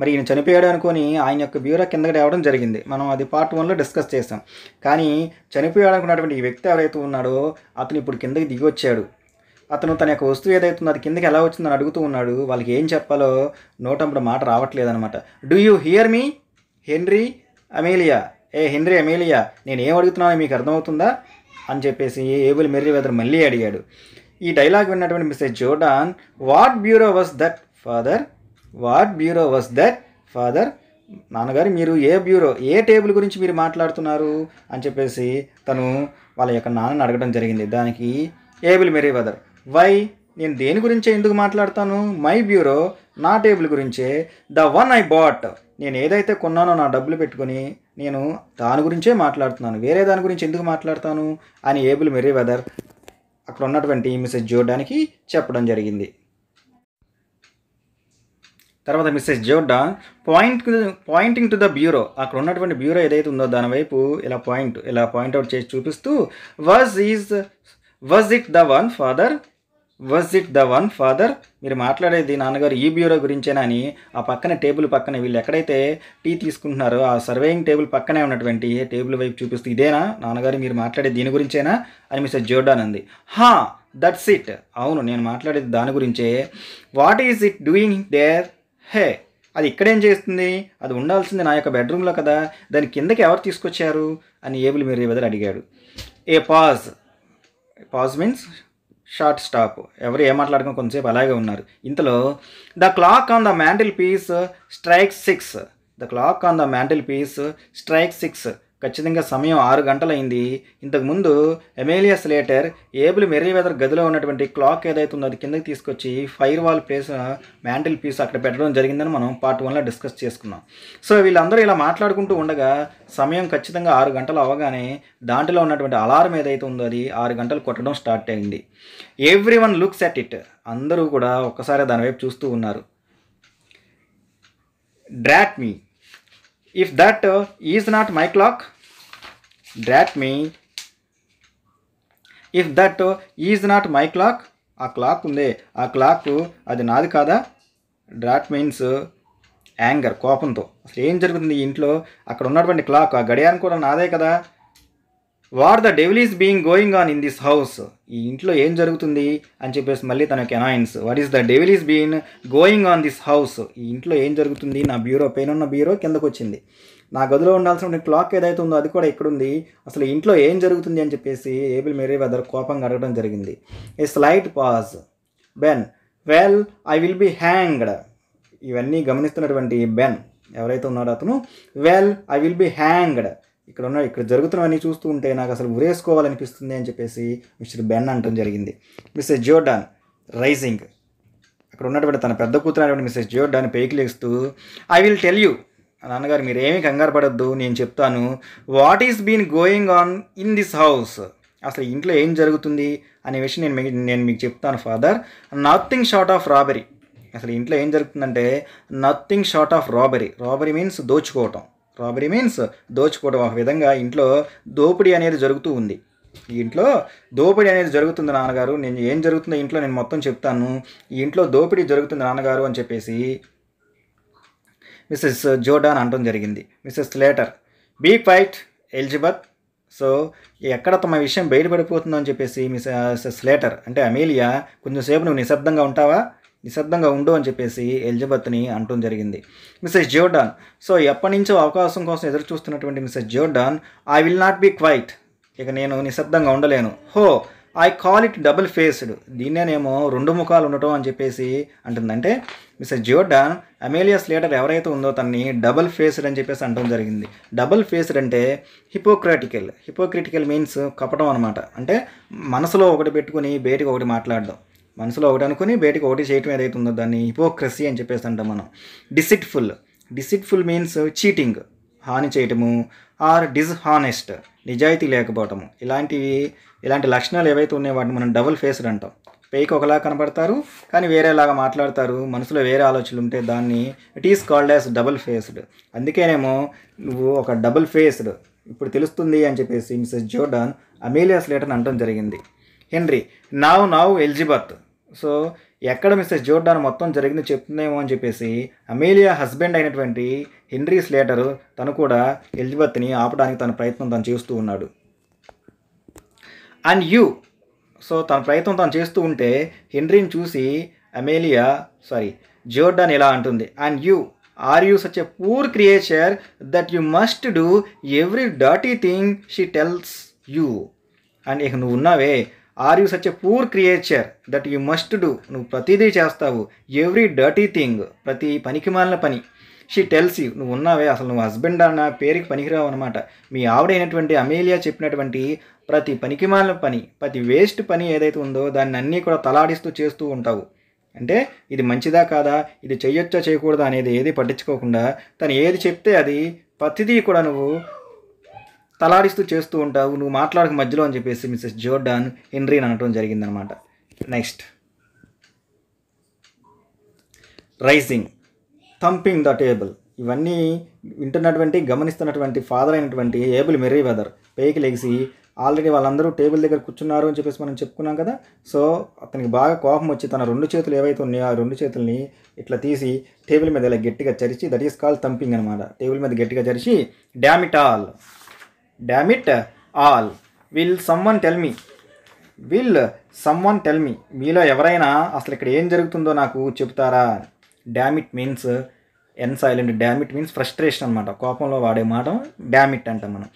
మరి ఈయన చనిపోయాడు అనుకొని ఆయన యొక్క బ్యూరో కిందకి రావడం జరిగింది మనం అది పార్ట్ వన్లో డిస్కస్ చేసాం కానీ చనిపోయాడు అనుకున్నటువంటి ఈ వ్యక్తి ఎవరైతే ఉన్నాడో అతను ఇప్పుడు కిందకి దిగి వచ్చాడు అతను తన యొక్క వస్తువు ఉందో అది కిందకి ఎలా వచ్చిందని అడుగుతూ ఉన్నాడు వాళ్ళకి ఏం చెప్పాలో నోటంపడ మాట రావట్లేదనమాట do you hear me Henry Amelia ఏ హెన్రీ అమేలియా నేను ఏం అడుగుతున్నానో మీకు అర్థమవుతుందా అని చెప్పేసి ఏబుల్ మెర్రీ వెదర్ మళ్ళీ అడిగాడు ఈ డైలాగ్ విన్నటువంటి Mr Jordan what bureau was that father what bureau was that father నాన్నగారు మీరు ఏ బ్యూరో ఏ టేబుల్ గురించి మీరు మాట్లాడుతున్నారు అని చెప్పేసి తను వాళ్ళ యొక్క నాన్నని అడగడం జరిగింది దానికి ఏబుల్ మెరీ వెదర్ వై నేను దేని గురించే ఎందుకు మాట్లాడతాను మై బ్యూరో నా టేబుల్ గురించే ద వన్ ఐ బాట్ నేను ఏదైతే కొన్నానో నా డబ్బులు పెట్టుకొని నేను దాని గురించే మాట్లాడుతున్నాను వేరే దాని గురించి ఎందుకు మాట్లాడతాను అని ఏబుల్ మెరీ వెదర్ అక్కడ ఉన్నటువంటి మిస్సెస్ జోర్డానికి చెప్పడం జరిగింది తర్వాత Mrs Jordan point pointing to the bureau అక్కడ ఉన్నటువంటి బ్యూరో ఏదైతే ఉందో దాని వైపు ఇలా పాయింట్ ఇలా పాయింట్అవుట్ చేసి చూపిస్తూ was is was it the one father was it the one father మీరు మాట్లాడేది నాన్నగారు ఈ బ్యూరో గురించేనా అని ఆ పక్కన టేబుల్ పక్కన వీళ్ళు ఎక్కడైతే టీ తీసుకుంటున్నారో ఆ సర్వేయింగ్ టేబుల్ పక్కనే ఉన్నటువంటి టేబుల్ వైపు చూపిస్తూ ఇదేనా నాన్నగారు మీరు మాట్లాడే దీని గురించేనా అని మిస్టర్ జోర్డాన్ అంది హా దట్స్ ఇట్ అవును నేను మాట్లాడేది దాని గురించే what is it doing there hey అది ఇక్కడేం చేస్తుంది అది ఉండాల్సింది నా యొక్క బెడ్రూమ్లో కదా దాని కిందకి ఎవరు తీసుకొచ్చారు అని ఏబుల్ మీరు విధంగా అడిగాడు a pause pause means short stop ఎవరు ఏం మాట్లాడుకుని కొంతసేపు అలాగే ఉన్నారు ఇంతలో the clock on the mantelpiece strike six the clock on the mantelpiece strike six ఖచ్చితంగా సమయం ఆరు గంటలైంది ఇంతకుముందు ఎమేలియా స్లేటర్ ఏబుల్ వెదర్ గదిలో ఉన్నటువంటి క్లాక్ ఏదైతే ఉందో అది కిందకి తీసుకొచ్చి fire wall place mantelpiece అక్కడ పెట్టడం జరిగిందని మనం పార్ట్ వన్లో డిస్కస్ చేసుకున్నాం సో వీళ్ళందరూ ఇలా మాట్లాడుకుంటూ ఉండగా సమయం ఖచ్చితంగా ఆరు గంటలు అవగానే దాంట్లో ఉన్నటువంటి అలారం ఏదైతే ఉందో అది ఆరు గంటలు కొట్టడం స్టార్ట్ అయింది everyone looks at it అందరూ కూడా ఒకసారి దాని వైపు చూస్తూ ఉన్నారు drat me if that uh, is not my clock that means if that uh, is not my clock ఆ క్లాక్ ఉంది ఆ క్లాక్ అది నాది కాదా డాట్ మీన్స్ యాంగర్ కోపంతో అసలు ఏం జరుగుతుంది ఇంట్లో అక్కడ ఉన్నటువంటి క్లాక్ ఆ గడియారం కూడా నాదే కదా what the devil is being going on in this house ఈ ఇంట్లో ఏం జరుగుతుంది అని చెప్పేసి మళ్ళీ తన యొక్క annoyance what is the devil is been going on this house ఈ ఇంట్లో ఏం జరుగుతుంది నా బ్యూరో పైన ఉన్న బ్యూరో కిందకు వచ్చింది నా గదిలో ఉండాల్సిన క్లాక్ ఏదైతే ఉందో అది కూడా ఇక్కడుంది అసలు ఇంట్లో ఏం జరుగుతుంది అని చెప్పేసి ఏబిల్ మేరీ వెదర్ కోపంగా అడగడం జరిగింది a slight pause Ben well I will be hanged ఇవన్నీ గమనిస్తున్నటువంటి బెన్ ఎవరైతే ఉన్నాడో అతను well I will be hanged ఇక్కడ ఉన్న ఇక్కడ జరుగుతున్నవన్నీ చూస్తూ ఉంటే నాకు అసలు ఉరేసుకోవాలనిపిస్తుంది అని చెప్పేసి మిస్టర్ బెన్ అంటం జరిగింది మిస్టర్ జోర్డాన్ రైజింగ్ అక్కడ ఉన్నటువంటి తన పెద్ద కూతురు అనేటువంటి మిస్టర్ జోర్డాన్ పేకిలేస్తూ ఐ విల్ టెల్ యూ నాన్నగారు మీరు ఏమీ కంగారు పడద్దు నేను చెప్తాను what is been going on in this house అసలు ఇంట్లో ఏం జరుగుతుంది అనే విషయం నేను మీకు నేను మీకు చెప్తాను father nothing short of robbery అసలు ఇంట్లో ఏం జరుగుతుందంటే nothing short of robbery robbery means దోచుకోవటం రాబరీ మీన్స్ దోచుకోవడం ఒక విధంగా ఇంట్లో దోపిడీ అనేది జరుగుతూ ఉంది ఈ ఇంట్లో దోపిడీ అనేది జరుగుతుంది నాన్నగారు నేను ఏం జరుగుతుందో ఇంట్లో నేను మొత్తం చెప్తాను ఈ ఇంట్లో దోపిడీ జరుగుతుంది నాన్నగారు అని చెప్పేసి మిస్సెస్ జోడాన్ అనడం జరిగింది Mrs Slater be fight Elizabeth సో ఎక్కడ తమ విషయం బయటపడిపోతుందో అని చెప్పేసి మిస్ స్లేటర్ అంటే అమేలియా కొంచెంసేపు నువ్వు నిశ్శబ్దంగా ఉంటావా నిశ్శబ్దంగా ఉండు అని చెప్పేసి ఎలిజబెత్ని అంటం జరిగింది మిస్సెస్ జోర్డాన్ సో ఎప్పటి నుంచో అవకాశం కోసం ఎదురు చూస్తున్నటువంటి Mrs Jordan I will not be quiet ఇక నేను నిశ్శబ్దంగా ఉండలేను oh I call it double faced దీన్నేనేమో రెండు ముఖాలు ఉండటం అని చెప్పేసి అంటుందంటే మిస్టర్ జోర్డాన్ అమేలియస్ లీడర్ ఎవరైతే ఉందో తన్ని డబుల్ ఫేస్డ్ అని చెప్పేసి అంటడం జరిగింది డబుల్ ఫేస్డ్ అంటే హిపోక్రాటికల్ హిపోక్రిటికల్ మీన్స్ కపటం అనమాట అంటే మనసులో ఒకటి పెట్టుకుని బయటకు ఒకటి మాట్లాడడం మనసులో ఒకటి అనుకుని బయటకు ఒకటి చేయటం ఏదైతే ఉందో దాన్ని హిపోక్రసీ అని చెప్పేసి అంటాం మనం డిసిట్ఫుల్ డిసిట్ఫుల్ మీన్స్ చీటింగ్ హాని చేయటము ఆర్ డిస్హానెస్ట్ నిజాయితీ లేకపోవటము ఇలాంటివి ఇలాంటి లక్షణాలు ఏవైతే ఉన్నాయో వాటిని మనం డబుల్ ఫేస్డ్ అంటాం పైకి ఒకలా కనపడతారు కానీ వేరేలాగా మాట్లాడతారు మనసులో వేరే ఆలోచనలు ఉంటే దాన్ని it is called as double faced అందుకేనేమో నువ్వు ఒక డబుల్ ఫేస్డ్ ఇప్పుడు తెలుస్తుంది అని చెప్పేసి మిస్సెస్ జోర్డాన్ అమేలియాస్ లేటర్ అనడం జరిగింది Henry now now Elizabeth so ఎక్కడ మిస్సెస్ జోర్డాన్ మొత్తం జరిగింది చెప్తుందేమో అని చెప్పేసి అమేలియా హస్బెండ్ అయినటువంటి హెన్రీ స్లేటర్ తను కూడా ఎలిజబెత్ని ఆపడానికి తన ప్రయత్నం తను చేస్తూ ఉన్నాడు అండ్ యూ సో తన ప్రయత్నం తను చేస్తూ ఉంటే హెన్రీని చూసి అమేలియా సారీ జోర్డాన్ ఇలా అంటుంది and you are you such a poor creature that you must do every dotty thing she tells you and ఇక నువ్వు ఉన్నావే are you such a poor creature that you must do నువ్వు ప్రతిదీ చేస్తావు ఎవ్రీ డర్టీ థింగ్ ప్రతి పనికి మాలిన పని షీ టెల్స్ యూ నువ్వు ఉన్నావే అసలు నువ్వు హస్బెండ్ అన్న పేరుకి పనికిరావు అనమాట మీ ఆవిడైనటువంటి అమేలియా చెప్పినటువంటి ప్రతి పనికి మాలిన పని ప్రతి వేస్ట్ పని ఏదైతే ఉందో దాన్ని అన్నీ కూడా తలాడిస్తూ చేస్తూ ఉంటావు అంటే ఇది మంచిదా కాదా ఇది చేయొచ్చా చేయకూడదా అనేది ఏది పట్టించుకోకుండా తను ఏది చెప్తే అది ప్రతిదీ కూడా నువ్వు తలాడిస్తూ చేస్తూ ఉంటావు నువ్వు మాట్లాడక మధ్యలో అని చెప్పేసి మిస్సెస్ జోర్డాన్ హెన్రీని అనటం జరిగిందనమాట next rising thumping the table ఇవన్నీ వింటున్నటువంటి గమనిస్తున్నటువంటి ఫాదర్ అయినటువంటి ఏబుల్ మెర్రీ వెదర్ పేకి లెగిసి ఆల్రెడీ వాళ్ళందరూ టేబుల్ దగ్గర కూర్చున్నారు అని చెప్పేసి మనం చెప్పుకున్నాం కదా సో అతనికి బాగా కోపం వచ్చి తన రెండు చేతులు ఏవైతే ఉన్నాయో ఆ రెండు చేతుల్ని ఇట్లా తీసి టేబుల్ మీద ఇలా గట్టిగా చరిచి దట్ ఈస్ కాల్ థంపింగ్ అనమాట టేబుల్ మీద గట్టిగా చరిచి damn it all damn it all will someone tell me will someone tell me మీలో ఎవరైనా అసలు ఇక్కడ ఏం జరుగుతుందో నాకు చెప్తారా dammit means n silent dammit means frustration అనమాట కోపంలో వాడే మాట డ్యామిట్ అంట మనం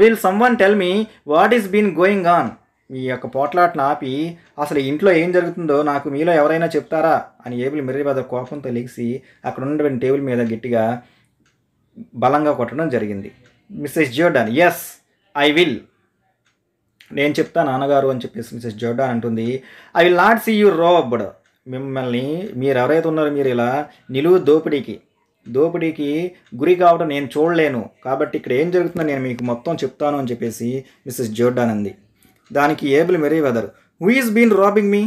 will someone tell me what is been going on ఈ యొక్క పోట్లాటను ఆపి అసలు ఇంట్లో ఏం జరుగుతుందో నాకు మీలో ఎవరైనా చెప్తారా అని ఏబుల్ మిర్రిబాద కోపంతో లెగిసి అక్కడ ఉన్నటువంటి టేబుల్ మీద గట్టిగా బలంగా కొట్టడం జరిగింది Mrs Jordan yes I will నేను చెప్తా నాన్నగారు అని చెప్పేసి మిస్సెస్ జోర్డాన్ అంటుంది I will not see you robbed మిమ్మల్ని మీరు ఎవరైతే ఉన్నారో మీరు ఇలా నిలువు దోపిడీకి దోపిడీకి గురి కావడం నేను చూడలేను కాబట్టి ఇక్కడ ఏం జరుగుతుందో నేను మీకు మొత్తం చెప్తాను అని చెప్పేసి మిస్సెస్ జోర్డాన్ అంది దానికి Abel Merryweather who is been robbing me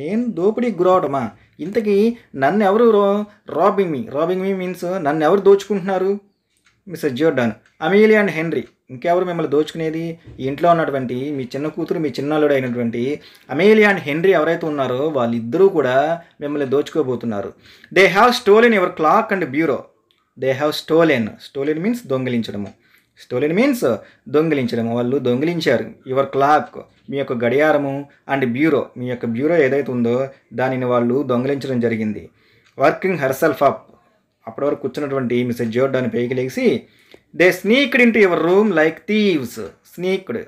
నేను దోపిడీకి గురవటమా ఇంతకీ నన్ను ఎవరు robbing me robbing me means నన్ను ఎవరు దోచుకుంటున్నారు Mr Jordan Amelia and Henry ఇంకెవరు మిమ్మల్ని దోచుకునేది ఇంట్లో ఉన్నటువంటి మీ చిన్న కూతురు మీ చిన్నల్లుడు అయినటువంటి అమీలి అండ్ హెన్రీ ఎవరైతే ఉన్నారో వాళ్ళిద్దరూ కూడా మిమ్మల్ని దోచుకోబోతున్నారు they have stolen your clock and bureau they have stolen stolen means దొంగిలించడము స్టోలిన్ మీన్స్ దొంగిలించడము వాళ్ళు దొంగిలించారు యువర్ క్లాక్ మీ యొక్క గడియారము అండ్ బ్యూరో మీ యొక్క బ్యూరో ఏదైతే ఉందో దానిని వాళ్ళు దొంగిలించడం జరిగింది వర్కింగ్ హెర్సెల్ఫ్ అప్ అప్పటి వరకు కూర్చున్నటువంటి మిస్టర్ జోర్డాన్ పైకి they sneaked into your room like thieves sneaked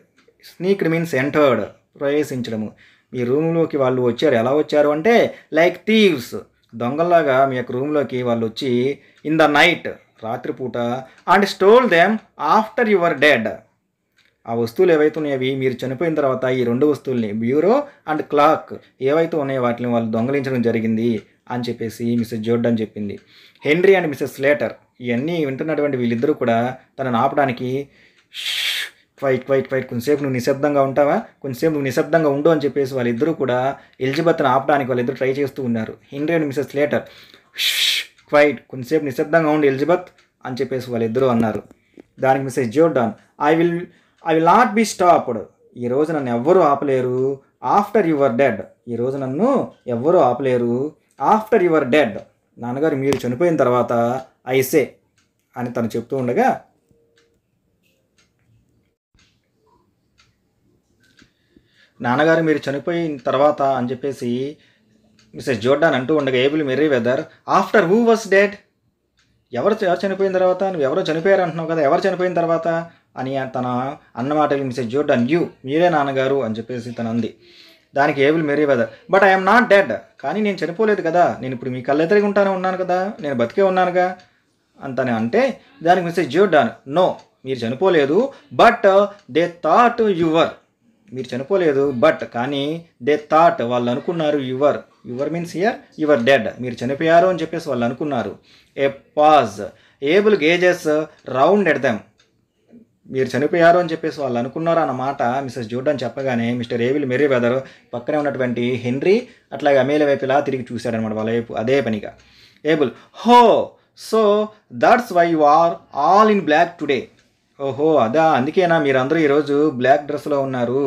sneaked means entered ప్రవేశించడము మీ రూమ్లోకి వాళ్ళు వచ్చారు ఎలా వచ్చారు అంటే లైక్ థీవ్స్ దొంగల్లాగా మీ యొక్క రూమ్లోకి వాళ్ళు వచ్చి ఇన్ ద నైట్ రాత్రిపూట and stole them after your dead ఆ వస్తువులు ఏవైతే ఉన్నాయో మీరు చనిపోయిన తర్వాత ఈ రెండు వస్తువుల్ని బ్యూరో అండ్ క్లాక్ ఏవైతే ఉన్నాయో వాటిని వాళ్ళు దొంగలించడం జరిగింది అని చెప్పేసి మిస్టర్ అని చెప్పింది హెన్రీ అండ్ మిసెస్ స్లేటర్ ఇవన్నీ వింటున్నటువంటి వీళ్ళిద్దరూ కూడా తనను ఆపడానికి క్వైట్ క్వైట్ క్వైట్ కొంతసేపు నువ్వు నిశ్శబ్దంగా ఉంటావా కొంతసేపు నువ్వు నిశ్శబ్దంగా ఉండు అని చెప్పేసి వాళ్ళిద్దరూ కూడా ఎలిజబెత్ను ఆపడానికి వాళ్ళిద్దరు ట్రై చేస్తూ ఉన్నారు Henry and Mrs Slater quiet కొంతసేపు నిశ్శబ్దంగా ఉండి ఎలిజబెత్ అని చెప్పేసి వాళ్ళిద్దరూ అన్నారు దానికి Mrs Jordan I will I will not be stopped ఈరోజు నన్ను ఎవ్వరూ ఆపలేరు ఆఫ్టర్ యువర్ డెడ్ ఈరోజు నన్ను ఎవ్వరూ ఆపలేరు ఆఫ్టర్ యువర్ డెడ్ నాన్నగారు మీరు చనిపోయిన తర్వాత ఐసే అని తను చెప్తూ ఉండగా నాన్నగారు మీరు చనిపోయిన తర్వాత అని చెప్పేసి మిస్సెస్ జోర్డాన్ అంటూ ఉండగా Abel Merryweather after who was dead ఎవరు ఎవరు చనిపోయిన తర్వాత నువ్వు ఎవరో చనిపోయారు అంటున్నావు కదా ఎవరు చనిపోయిన తర్వాత అని తన అన్నమాటలు మిస్టర్ జోర్డాన్ యూ మీరే నాన్నగారు అని చెప్పేసి తనంది అంది దానికి Abel Merryweather but I'm not dead కానీ నేను చనిపోలేదు కదా నేను ఇప్పుడు మీ కళ్ళెదరిగి ఉంటానే ఉన్నాను కదా నేను బతికే ఉన్నానుగా అంతనే అంటే దానికి మెసేజ్ డాన్ నో మీరు చనిపోలేదు బట్ దే థాట్ యువర్ మీరు చనిపోలేదు బట్ కానీ దే థాట్ వాళ్ళు అనుకున్నారు you're you're means here you're dead మీరు చనిపోయారు అని చెప్పేసి వాళ్ళు అనుకున్నారు a pause Abel gazes round ఎడదాం మీరు చనిపోయారు అని చెప్పేసి వాళ్ళు అనుకున్నారు అన్న మాట మిస్సెస్ జోర్డన్ చెప్పగానే మిస్టర్ ఏవిల్ మెర్రీ వెదర్ పక్కనే ఉన్నటువంటి హెన్రీ అట్లాగే అమేల వైపు ఇలా తిరిగి చూశాడనమాట వాళ్ళ వైపు అదే పనిగా Abel oh so that's why you are all in black today ఓహో అదా అందుకేనా మీరందరూ ఈరోజు బ్లాక్ డ్రెస్లో ఉన్నారు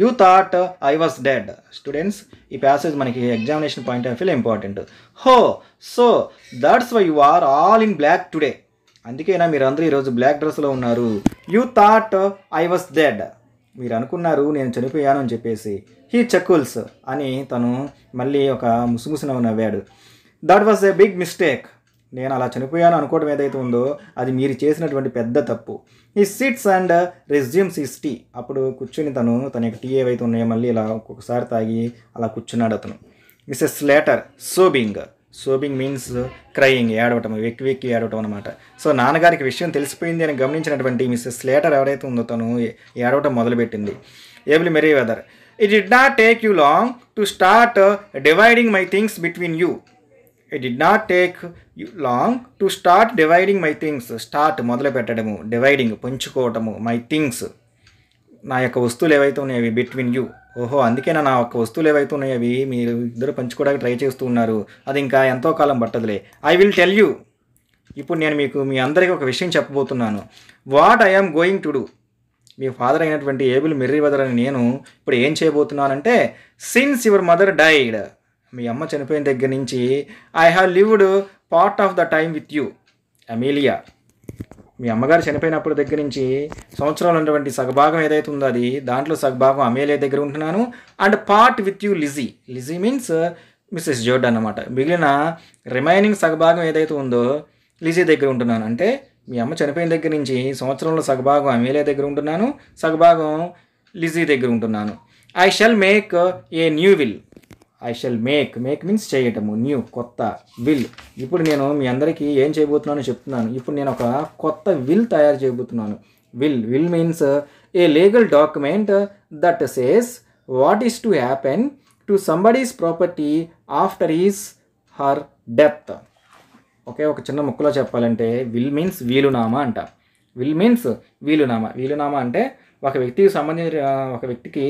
you thought I was dead students ఈ ప్యాసేజ్ మనకి ఎగ్జామినేషన్ పాయింట్ ఆఫ్ వ్యూలో important oh so that's why you are all in black today అందుకేనా మీరందరూ ఈరోజు బ్లాక్ డ్రెస్లో ఉన్నారు you thought I was dead మీరు అనుకున్నారు నేను చనిపోయాను అని చెప్పేసి హీ చకుల్స్ అని తను మళ్ళీ ఒక ముసుగుసిన నవ్వాడు that was a big mistake నేను అలా చనిపోయాను అనుకోవడం ఏదైతే ఉందో అది మీరు చేసినటువంటి పెద్ద తప్పు ఈ sits and resumes his tea అప్పుడు కూర్చుని తను తన యొక్క టీ ఏవైతే ఉన్నాయో మళ్ళీ ఇలా ఒక్కొక్కసారి తాగి అలా కూర్చున్నాడు అతను Mrs Slater sobbing sobbing means crying ఏడవటం వెక్కి వెక్కి ఏడవటం అనమాట సో నాన్నగారికి విషయం తెలిసిపోయింది అని గమనించినటువంటి మిస్సెస్ స్లేటర్ ఎవరైతే ఉందో తను ఏడవటం మొదలుపెట్టింది Abel Merryweather it did not take you long to start dividing my things between you it did not take you long to start dividing my things start మొదలు పెట్టడము డివైడింగ్ పంచుకోవటము మై థింగ్స్ నా యొక్క వస్తువులు ఏవైతే ఉన్నాయో బిట్వీన్ యూ ఓహో అందుకేనా నా ఒక వస్తువులు ఏవైతే ఉన్నాయవి మీరు ఇద్దరు పంచుకోవడానికి ట్రై చేస్తూ ఉన్నారు అది ఇంకా ఎంతో కాలం పట్టదులే ఐ విల్ టెల్ యూ ఇప్పుడు నేను మీకు మీ అందరికీ ఒక విషయం చెప్పబోతున్నాను what I am going to do మీ ఫాదర్ అయినటువంటి ఏబుల్ వదర్ అని నేను ఇప్పుడు ఏం చేయబోతున్నానంటే సిన్స్ యువర్ మదర్ డైడ్ మీ అమ్మ చనిపోయిన దగ్గర నుంచి I have lived part of the time with you Amelia మీ అమ్మగారు చనిపోయినప్పుడు దగ్గర నుంచి సంవత్సరాలు ఉన్నటువంటి సగభాగం ఏదైతే ఉందో అది దాంట్లో సగభాగం అమేలే దగ్గర ఉంటున్నాను and part with you Lizzie Lizzie means Mrs జోర్డ్ అనమాట మిగిలిన రిమైనింగ్ సగభాగం ఏదైతే ఉందో లిజీ దగ్గర ఉంటున్నాను అంటే మీ అమ్మ చనిపోయిన దగ్గర నుంచి సంవత్సరంలో సగభాగం అమేలే దగ్గర ఉంటున్నాను సగభాగం లిజీ దగ్గర ఉంటున్నాను I shall make a new will I shall make make means చేయటము న్యూ కొత్త విల్ ఇప్పుడు నేను మీ అందరికీ ఏం చేయబోతున్నానో చెప్తున్నాను ఇప్పుడు నేను ఒక కొత్త విల్ తయారు చేయబోతున్నాను will will means a legal document that says what is to happen to somebody's property after is her death okay ఒక చిన్న ముక్కలో చెప్పాలంటే విల్ మీన్స్ వీలునామా అంట విల్ మీన్స్ వీలునామా వీలునామా అంటే ఒక వ్యక్తికి సంబంధించిన ఒక వ్యక్తికి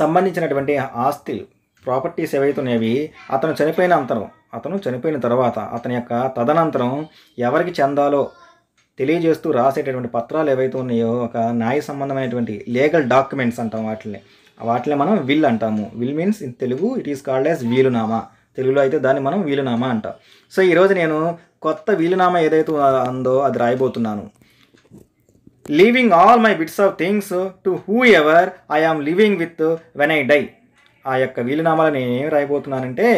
సంబంధించినటువంటి ఆస్తులు ప్రాపర్టీస్ ఏవైతే ఉన్నాయి అతను చనిపోయిన అంతరం అతను చనిపోయిన తర్వాత అతని యొక్క తదనంతరం ఎవరికి చెందాలో తెలియజేస్తూ రాసేటటువంటి పత్రాలు ఏవైతే ఉన్నాయో ఒక న్యాయ సంబంధమైనటువంటి లీగల్ డాక్యుమెంట్స్ అంటాం వాటిని వాటిని మనం విల్ అంటాము will means in Telugu it is called as వీలునామా తెలుగులో అయితే దాన్ని మనం వీలునామా అంటాం సో ఈరోజు నేను కొత్త వీలునామా ఏదైతే ఉందో అది రాయబోతున్నాను leaving all my bits of things to whoever I am living with when I die ఆ యొక్క వీలునామాలు నేను ఏం రాయబోతున్నానంటే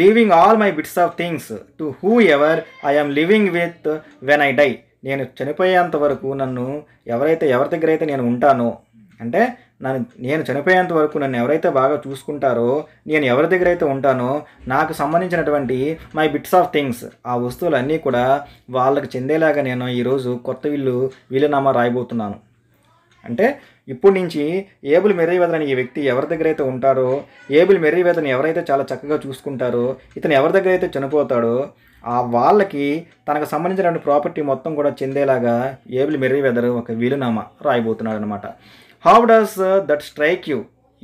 leaving all my bits of things to whoever I living with when I die నేను చనిపోయేంత వరకు నన్ను ఎవరైతే ఎవరి దగ్గర అయితే నేను ఉంటానో అంటే నన్ను నేను చనిపోయేంత వరకు నన్ను ఎవరైతే బాగా చూసుకుంటారో నేను ఎవరి దగ్గర అయితే ఉంటానో నాకు సంబంధించినటువంటి మై బిట్స్ ఆఫ్ థింగ్స్ ఆ వస్తువులన్నీ కూడా వాళ్ళకి చెందేలాగా నేను ఈరోజు కొత్త వీళ్ళు వీలునామా రాయబోతున్నాను అంటే ఇప్పుడు నుంచి ఏబుల్ మెర్రీవేదన ఈ వ్యక్తి ఎవరి దగ్గర అయితే ఉంటారో ఏబుల్ మెర్రీవేదన ఎవరైతే చాలా చక్కగా చూసుకుంటారో ఇతను ఎవరి దగ్గర అయితే చనిపోతాడో ఆ వాళ్ళకి తనకు సంబంధించిన ప్రాపర్టీ మొత్తం కూడా చెందేలాగా ఏబుల్ మెర్రీవేదర్ ఒక వీలునామా రాయబోతున్నాడు అనమాట how does that uh, strike you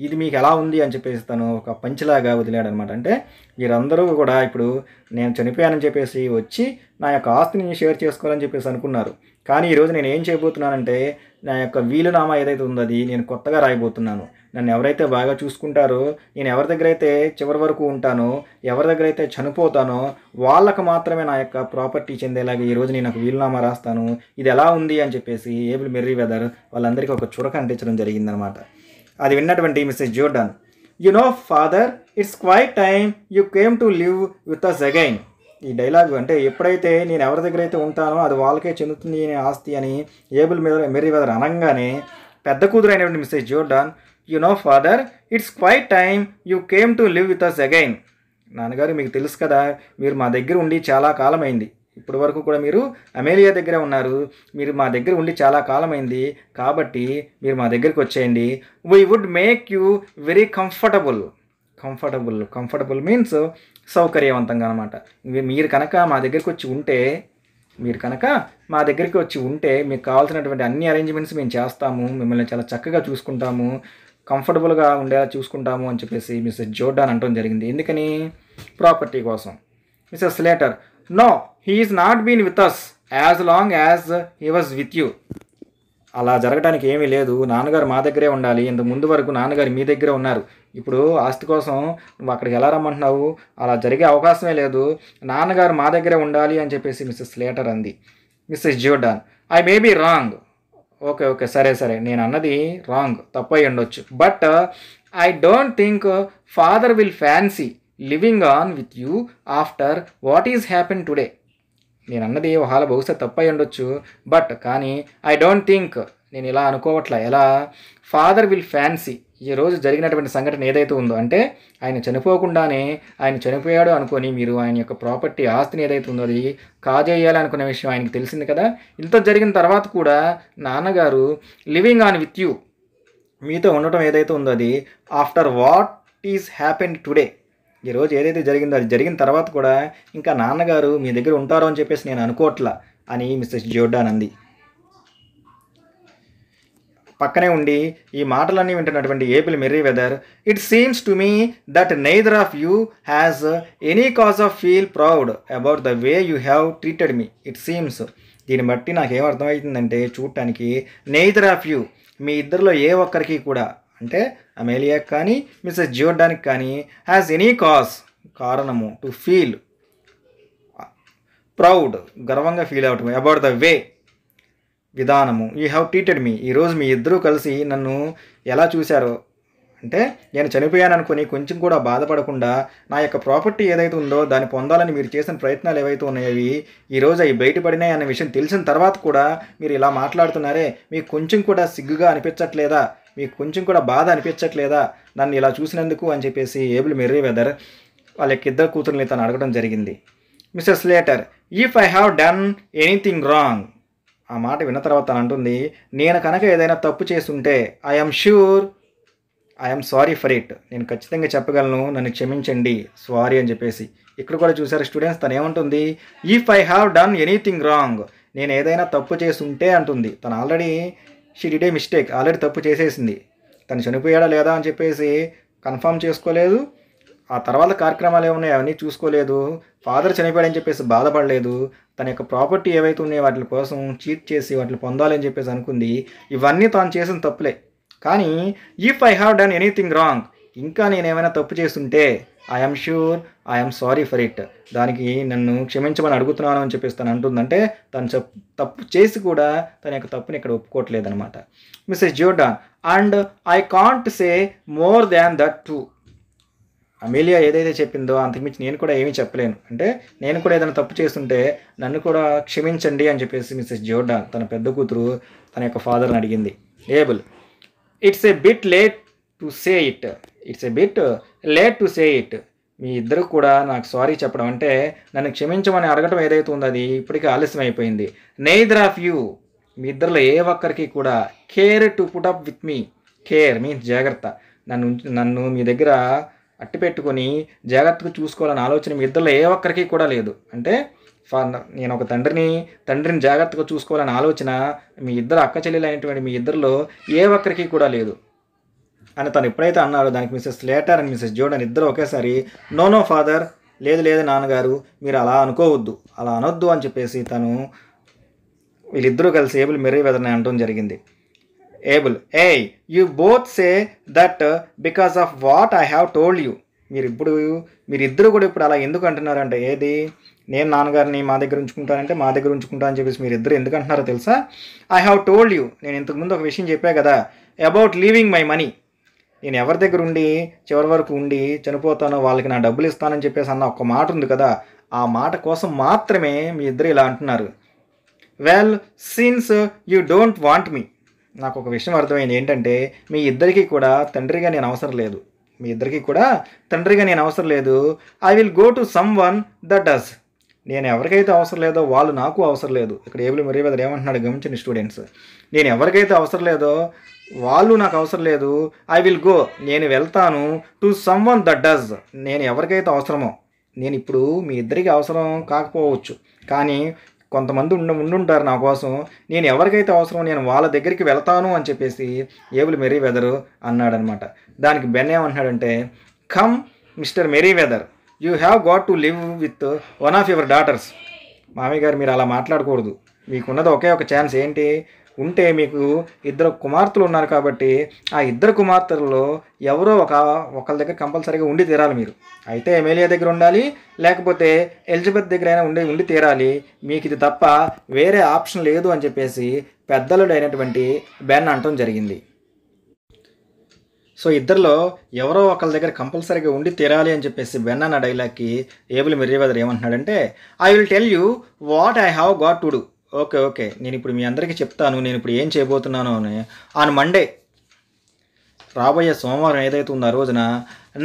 ఇది మీకు ఎలా ఉంది అని చెప్పేసి తను ఒక పంచిలాగా వదిలాడు అనమాట అంటే వీరందరూ కూడా ఇప్పుడు నేను చనిపోయానని చెప్పేసి వచ్చి నా యొక్క ఆస్తిని షేర్ చేసుకోవాలని చెప్పేసి అనుకున్నారు కానీ ఈరోజు నేను ఏం చేయబోతున్నానంటే నా యొక్క వీలునామా ఏదైతే ఉందో అది నేను కొత్తగా రాయబోతున్నాను నన్ను ఎవరైతే బాగా చూసుకుంటారో నేను ఎవరి దగ్గర అయితే చివరి వరకు ఉంటానో ఎవరి దగ్గర అయితే చనిపోతానో వాళ్ళకు మాత్రమే నా యొక్క ప్రాపర్టీ చెందేలాగా ఈరోజు నేను ఒక వీలునామా రాస్తాను ఇది ఎలా ఉంది అని చెప్పేసి ఏబుల్ మెర్రీ వెదర్ వాళ్ళందరికీ ఒక చురక అంటించడం జరిగిందనమాట అది విన్నటువంటి Mrs Jordan you know father it's quite time you came to live with us again ఈ డైలాగ్ అంటే ఎప్పుడైతే నేను ఎవరి దగ్గర అయితే ఉంటానో అది వాళ్ళకే చెందుతుంది ఆస్తి అని ఏబుల్ మీద మెరీ వెదర్ అనగానే పెద్ద కూతురు అయినటువంటి Mrs Jordan you know father it's quite time you came to live with us again నాన్నగారు మీకు తెలుసు కదా మీరు మా దగ్గర ఉండి చాలా కాలం అయింది ఇప్పటి వరకు కూడా మీరు అమేలియా దగ్గర ఉన్నారు మీరు మా దగ్గర ఉండి చాలా కాలం అయింది కాబట్టి మీరు మా దగ్గరికి వచ్చేయండి we would make you very comfortable comfortable comfortable means సౌకర్యవంతంగా అనమాట మీరు కనుక మా దగ్గరికి వచ్చి ఉంటే మీరు కనుక మా దగ్గరికి వచ్చి ఉంటే మీకు కావాల్సినటువంటి అన్ని అరేంజ్మెంట్స్ మేము చేస్తాము మిమ్మల్ని చాలా చక్కగా చూసుకుంటాము కంఫర్టబుల్గా ఉండేలా చూసుకుంటాము అని చెప్పేసి మిస్సెస్ జోర్డాన్ అంటడం జరిగింది ఎందుకని ప్రాపర్టీ కోసం Mr Slater no he is not been with us as long as he was with you అలా జరగడానికి ఏమీ లేదు నాన్నగారు మా దగ్గరే ఉండాలి ఇంత ముందు వరకు నాన్నగారు మీ దగ్గరే ఉన్నారు ఇప్పుడు ఆస్తి కోసం నువ్వు అక్కడికి ఎలా రమ్మంటున్నావు అలా జరిగే అవకాశమే లేదు నాన్నగారు మా దగ్గరే ఉండాలి అని చెప్పేసి మిస్సెస్ లేటర్ అంది Mrs Jordan I may be wrong okay okay సరే సరే నేను అన్నది రాంగ్ తప్పై ఉండొచ్చు but I don't think father will fancy living on with you after what is happen today నేను అన్నది ఒకవేళ బహుశా తప్పై ఉండొచ్చు బట్ కానీ ఐ డోంట్ థింక్ నేను ఇలా అనుకోవట్లే ఎలా ఫాదర్ విల్ ఫ్యాన్సీ ఈ రోజు జరిగినటువంటి సంఘటన ఏదైతే ఉందో అంటే ఆయన చనిపోకుండానే ఆయన చనిపోయాడు అనుకొని మీరు ఆయన యొక్క ప్రాపర్టీ ఆస్తిని ఏదైతే ఉందో అది కాజేయాలనుకునే విషయం ఆయనకు తెలిసింది కదా ఇంత జరిగిన తర్వాత కూడా నాన్నగారు లివింగ్ ఆన్ విత్ యూ మీతో ఉండటం ఏదైతే ఉందో అది after what is happen today ఈరోజు ఏదైతే జరిగిందో అది జరిగిన తర్వాత కూడా ఇంకా నాన్నగారు మీ దగ్గర ఉంటారో అని చెప్పేసి నేను అనుకోవట్లా అని మిస్టర్ జోర్డాన్ అంది పక్కనే ఉండి ఈ మాటలన్నీ వింటున్నటువంటి Abel Merryweather it seems to me that neither of you has any cause of feel proud about the way you have treated me it seems దీన్ని బట్టి నాకేమర్థమవుతుందంటే చూడటానికి నైదర్ ఆఫ్ యూ మీ ఇద్దరిలో ఏ ఒక్కరికి కూడా అంటే అమేలియా కానీ మిస్సెస్ జియోడానికి కానీ హ్యాస్ ఎనీ కాజ్ కారణము టు ఫీల్ ప్రౌడ్ గర్వంగా ఫీల్ అవటం అబౌట్ ద వే విధానము యూ హ్యావ్ ట్రీటెడ్ మీ ఈరోజు మీ ఇద్దరూ కలిసి నన్ను ఎలా చూశారో అంటే నేను చనిపోయాను అనుకుని కొంచెం కూడా బాధపడకుండా నా యొక్క ప్రాపర్టీ ఏదైతే ఉందో దాన్ని పొందాలని మీరు చేసిన ప్రయత్నాలు ఏవైతే ఉన్నాయో ఈరోజు అవి బయటపడినాయి అనే విషయం తెలిసిన తర్వాత కూడా మీరు ఇలా మాట్లాడుతున్నారే మీకు కొంచెం కూడా సిగ్గుగా అనిపించట్లేదా మీకు కొంచెం కూడా బాధ అనిపించట్లేదా నన్ను ఇలా చూసినందుకు అని చెప్పేసి ఏబుల్ మెర్రీ వెదర్ వాళ్ళ యొక్క ఇద్దరు కూతుర్ని తను అడగడం జరిగింది Mr Slater if I have done anything wrong ఆ మాట విన్న తర్వాత తను అంటుంది నేను కనుక ఏదైనా తప్పు చేస్తుంటే I'm sure I'm sorry for it నేను ఖచ్చితంగా చెప్పగలను నన్ను క్షమించండి సారీ అని చెప్పేసి ఇక్కడ కూడా చూసారు స్టూడెంట్స్ తను ఏమంటుంది if I have done anything wrong నేను ఏదైనా తప్పు చేస్తుంటే అంటుంది తను already she did a mistake already తప్పు చేసేసింది తను చనిపోయాడా లేదా అని చెప్పేసి కన్ఫర్మ్ చేసుకోలేదు ఆ తర్వాత కార్యక్రమాలు ఏమున్నాయి అవన్నీ చూసుకోలేదు ఫాదర్ చనిపోయాడని చెప్పేసి బాధపడలేదు తన యొక్క ప్రాపర్టీ ఏవైతే ఉన్నాయో వాటి కోసం చీట్ చేసి వాటిని పొందాలని చెప్పేసి అనుకుంది ఇవన్నీ తాను చేసిన తప్పులే కానీ if I have done anything wrong ఇంకా నేను ఏమైనా తప్పు చేస్తుంటే I'm sure I'm sorry for it దానికి నన్ను క్షమించమని అడుగుతున్నాను అని చెప్పేసి తను అంటుందంటే తను తప్పు చేసి కూడా తన యొక్క తప్పుని ఇక్కడ ఒప్పుకోవట్లేదనమాట Mrs Jordan and I can't say more than that too Amelia ఏదైతే చెప్పిందో అంతకుమించి నేను కూడా ఏమీ చెప్పలేను అంటే నేను కూడా ఏదైనా తప్పు చేస్తుంటే నన్ను కూడా క్షమించండి అని చెప్పేసి మిస్సెస్ జోర్డా తన పెద్ద కూతురు తన యొక్క ఫాదర్ని అడిగింది Abel it's a bit late to say it it's a bit late to say it మీ ఇద్దరు కూడా నాకు సారీ చెప్పడం అంటే నన్ను క్షమించమని అడగటం ఏదైతే ఉందో అది ఇప్పటికీ ఆలస్యం అయిపోయింది నెయిదర్ ఆఫ్ యూ మీ ఇద్దరులో ఏ ఒక్కరికి కూడా care to put up with me care means జాగ్రత్త నన్ను నన్ను మీ దగ్గర అట్టి పెట్టుకుని జాగ్రత్తగా చూసుకోవాలనే ఆలోచన మీ ఇద్దరు ఏ ఒక్కరికి కూడా లేదు అంటే నేను ఒక తండ్రిని తండ్రిని జాగ్రత్తగా చూసుకోవాలనే ఆలోచన మీ ఇద్దరు అక్క చెల్లెలు అయినటువంటి మీ ఇద్దరిలో ఏ ఒక్కరికి కూడా లేదు అని తను ఎప్పుడైతే అన్నారో దానికి మిస్సెస్ లేటర్ అండ్ మిస్సెస్ అని ఇద్దరు ఒకేసారి నో నో ఫాదర్ లేదు లేదు నాన్నగారు మీరు అలా అనుకోవద్దు అలా అనొద్దు అని చెప్పేసి తను వీళ్ళిద్దరూ కలిసి ఏబుల్ మెరీ వెదర్ని అనడం జరిగింది Abel ah you both say that because of what I have told you మీరు ఇప్పుడు మీరిద్దరు కూడా ఇప్పుడు అలా ఎందుకు అంటున్నారంటే ఏది నేను నాన్నగారిని మా దగ్గర ఉంచుకుంటానంటే మా దగ్గర ఉంచుకుంటా అని చెప్పేసి మీరు ఇద్దరు ఎందుకు అంటున్నారో తెలుసా ఐ హ్యావ్ టోల్డ్ యూ నేను ఇంతకుముందు ఒక విషయం చెప్పా కదా అబౌట్ లీవింగ్ మై మనీ నేను ఎవరి దగ్గర ఉండి చివరి వరకు ఉండి చనిపోతానో వాళ్ళకి నా డబ్బులు ఇస్తానని చెప్పేసి అన్న ఒక మాట ఉంది కదా ఆ మాట కోసం మాత్రమే మీ ఇద్దరు ఇలా అంటున్నారు well since you don't want me నాకు ఒక విషయం అర్థమైంది ఏంటంటే మీ ఇద్దరికీ కూడా తండ్రిగా నేను అవసరం లేదు మీ ఇద్దరికీ కూడా తండ్రిగా నేను అవసరం లేదు I will go to someone that does నేను ఎవరికైతే అవసరం లేదో వాళ్ళు నాకు అవసరం లేదు ఇక్కడ ఏబుల్ మరి బెదర్ ఏమంటున్నాడు గమనించిన స్టూడెంట్స్ నేను ఎవరికైతే అవసరం లేదో వాళ్ళు నాకు అవసరం లేదు ఐ విల్ గో నేను వెళ్తాను to someone that does నేను ఎవరికైతే అవసరమో నేను ఇప్పుడు మీ ఇద్దరికి అవసరం కాకపోవచ్చు కానీ కొంతమంది ఉండ ఉండుంటారు నా కోసం నేను ఎవరికైతే అవసరం నేను వాళ్ళ దగ్గరికి వెళ్తాను అని చెప్పేసి ఏబుల్ మెరీ వెదరు అన్నాడనమాట దానికి బెన్ ఏమన్నాడంటే come Mr Merryweather you have got to live with one of your daughters మామయ్య గారు మీరు అలా మాట్లాడకూడదు మీకున్నది ఒకే ఒక ఛాన్స్ ఏంటి ఉంటే మీకు ఇద్దరు కుమార్తెలు ఉన్నారు కాబట్టి ఆ ఇద్దరు కుమార్తెలలో ఎవరో ఒక ఒకళ్ళ దగ్గర కంపల్సరీగా ఉండి తీరాలి మీరు అయితే ఎమ్మెల్యే దగ్గర ఉండాలి లేకపోతే ఎలిజబెత్ దగ్గర అయినా ఉండి ఉండి తీరాలి మీకు ఇది తప్ప వేరే ఆప్షన్ లేదు అని చెప్పేసి పెద్దలుడు అయినటువంటి బెన్ అంటం జరిగింది సో ఇద్దరిలో ఎవరో ఒకళ్ళ దగ్గర కంపల్సరీగా ఉండి తీరాలి అని చెప్పేసి బెన్ అన్న డైలాగ్కి ఏబుల్ మిర్రీవదర్ ఏమంటున్నాడంటే I will tell you what I have got to do okay okay నేను ఇప్పుడు మీ అందరికీ చెప్తాను నేను ఇప్పుడు ఏం చేయబోతున్నాను అని ఆన్ మండే రాబోయే సోమవారం ఏదైతే ఉందో ఆ రోజున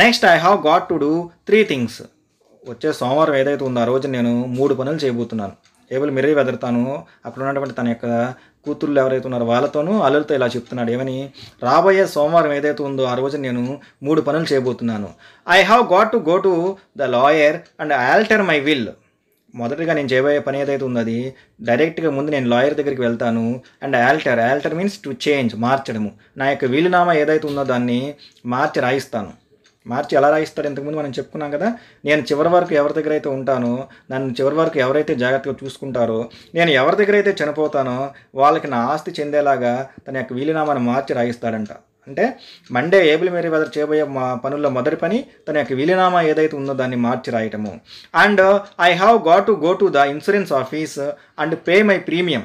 next I have got to do three things వచ్చే సోమవారం ఏదైతే ఉందో ఆ రోజు నేను మూడు పనులు చేయబోతున్నాను ఏబుల్ మిర్రీ వెదరుతాను అక్కడ ఉన్నటువంటి తన యొక్క కూతుర్లు ఎవరైతే ఉన్నారో వాళ్ళతోనూ అల్లులతో ఇలా చెప్తున్నాడు ఏమని రాబోయే సోమవారం ఏదైతే ఉందో ఆ రోజు నేను మూడు పనులు చేయబోతున్నాను I have got to go to the lawyer and alter my will మొదటిగా నేను చేయబోయే పని ఏదైతే ఉందో అది డైరెక్ట్గా ముందు నేను లాయర్ దగ్గరికి వెళ్తాను and alter alter means to change మార్చడము నా యొక్క వీలునామా ఏదైతే ఉందో దాన్ని మార్చి రాయిస్తాను మార్చి ఎలా రాయిస్తాడు ఇంతకుముందు మనం చెప్పుకున్నాం కదా నేను చివరి వరకు ఎవరి దగ్గర అయితే ఉంటానో నన్ను చివరి వరకు ఎవరైతే జాగ్రత్తగా చూసుకుంటారో నేను ఎవరి దగ్గర అయితే చనిపోతానో వాళ్ళకి నా ఆస్తి చెందేలాగా తన యొక్క వీలునామాను మార్చి రాయిస్తాడంట అంటే మండే ఏబుల్ మేరీ వెదర్ చేయబోయే పనుల్లో మొదటి పని తన యొక్క విలీనామా ఏదైతే ఉందో దాన్ని మార్చి రాయటము and I have got to go to the insurance office and pay my premium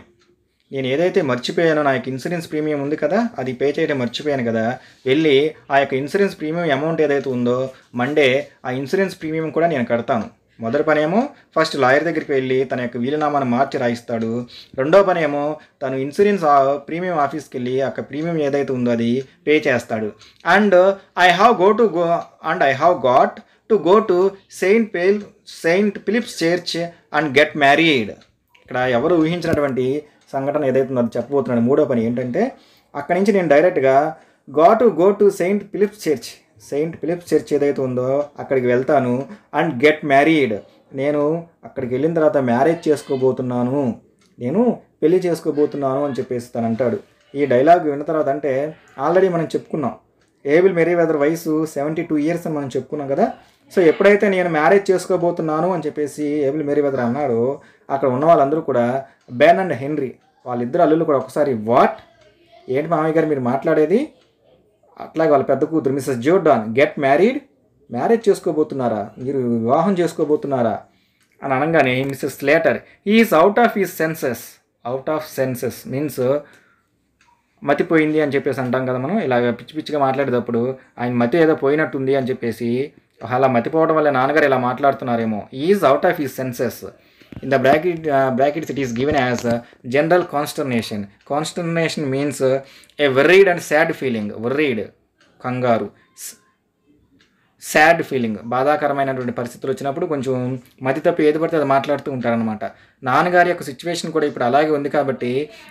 నేను ఏదైతే మర్చిపోయానో నా యొక్క ఇన్సూరెన్స్ ప్రీమియం ఉంది కదా అది పే చేయడం మర్చిపోయాను కదా వెళ్ళి ఆ యొక్క ఇన్సూరెన్స్ ప్రీమియం అమౌంట్ ఏదైతే ఉందో మండే ఆ ఇన్సూరెన్స్ ప్రీమియం కూడా నేను కడతాను మొదటి పనేమో ఫస్ట్ లాయర్ దగ్గరికి వెళ్ళి తన యొక్క వీలునామాను మార్చి రాయిస్తాడు రెండో పనేమో తను ఇన్సూరెన్స్ ప్రీమియం ఆఫీస్కి వెళ్ళి అక్కడ ప్రీమియం ఏదైతే ఉందో అది పే చేస్తాడు and I have go to go and I have got to go to Saint pale Saint Philip's Church and get married ఇక్కడ ఎవరు ఊహించినటువంటి సంఘటన ఏదైతుందో అది చెప్పబోతున్నాడు మూడో పని ఏంటంటే అక్కడి నుంచి నేను డైరెక్ట్గా got to go to Saint Philip's Church Saint Philip's Church ఏదైతే ఉందో అక్కడికి వెళ్తాను అండ్ గెట్ మ్యారీడ్ నేను అక్కడికి వెళ్ళిన తర్వాత మ్యారేజ్ చేసుకోబోతున్నాను నేను పెళ్లి చేసుకోబోతున్నాను అని చెప్పేసి తను అంటాడు ఈ డైలాగ్ విన్న తర్వాత అంటే ఆల్రెడీ మనం చెప్పుకున్నాం ఏబిల్ మెరీ వెదర్ వయసు సెవెంటీ టూ ఇయర్స్ అని మనం చెప్పుకున్నాం కదా సో ఎప్పుడైతే నేను మ్యారేజ్ చేసుకోబోతున్నాను అని చెప్పేసి ఏబిల్ మెరీ వెదర్ అన్నాడు అక్కడ ఉన్న వాళ్ళందరూ కూడా బెన్ అండ్ హెన్రీ వాళ్ళిద్దరు అల్లులు కూడా ఒకసారి వాట్ ఏంటి మామయ్య గారు మీరు మాట్లాడేది అట్లాగే వాళ్ళ పెద్ద కూతురు Mrs Jordan get married marriage చేసుకోబోతున్నారా మీరు వివాహం చేసుకోబోతున్నారా అని అనగానే Mrs Later is out of is senses out of senses means మతిపోయింది అని చెప్పేసి అంటాం కదా మనం ఇలాగ పిచ్చి పిచ్చిగా మాట్లాడేటప్పుడు ఆయన మతి ఏదో పోయినట్టుంది అని చెప్పేసి అలా మతిపోవడం వల్ల నాన్నగారు ఇలా మాట్లాడుతున్నారేమో ఈజ్ అవుట్ ఆఫ్ ఈ senses in the bracket uh, brackets it is given as uh, general consternation consternation means uh, a worried and sad feeling worried కంగారు శాడ్ ఫీలింగ్ బాధాకరమైనటువంటి పరిస్థితులు వచ్చినప్పుడు కొంచెం మతి తప్పి ఏది పడితే అది మాట్లాడుతూ ఉంటారనమాట నాన్నగారి యొక్క సిచ్యువేషన్ కూడా ఇప్పుడు అలాగే ఉంది కాబట్టి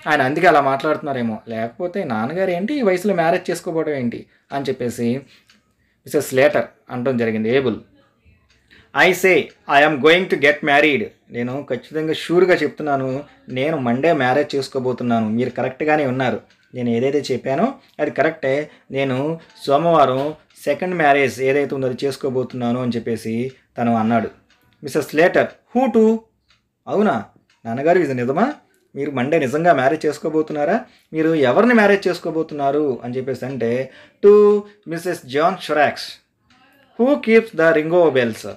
ఆయన అందుకే అలా మాట్లాడుతున్నారేమో లేకపోతే నాన్నగారు ఏంటి ఈ వయసులో మ్యారేజ్ చేసుకోవడం ఏంటి అని చెప్పేసి మిసెస్ లేటర్ అనడం జరిగింది Abel I say I'm going to get married నేను ఖచ్చితంగా షూర్గా చెప్తున్నాను నేను మండే మ్యారేజ్ చేసుకోబోతున్నాను మీరు కరెక్ట్గానే ఉన్నారు నేను ఏదైతే చెప్పానో అది కరెక్టే నేను సోమవారం సెకండ్ మ్యారేజ్ ఏదైతే ఉందో అది చేసుకోబోతున్నాను అని చెప్పేసి తను అన్నాడు మిస్సెస్ లేటర్ హూ టు అవునా నాన్నగారు ఇది నిజమా మీరు మండే నిజంగా మ్యారేజ్ చేసుకోబోతున్నారా మీరు ఎవరిని మ్యారేజ్ చేసుకోబోతున్నారు అని చెప్పేసి అంటే to Mrs John Shorrocks who keeps the Ring o' Bells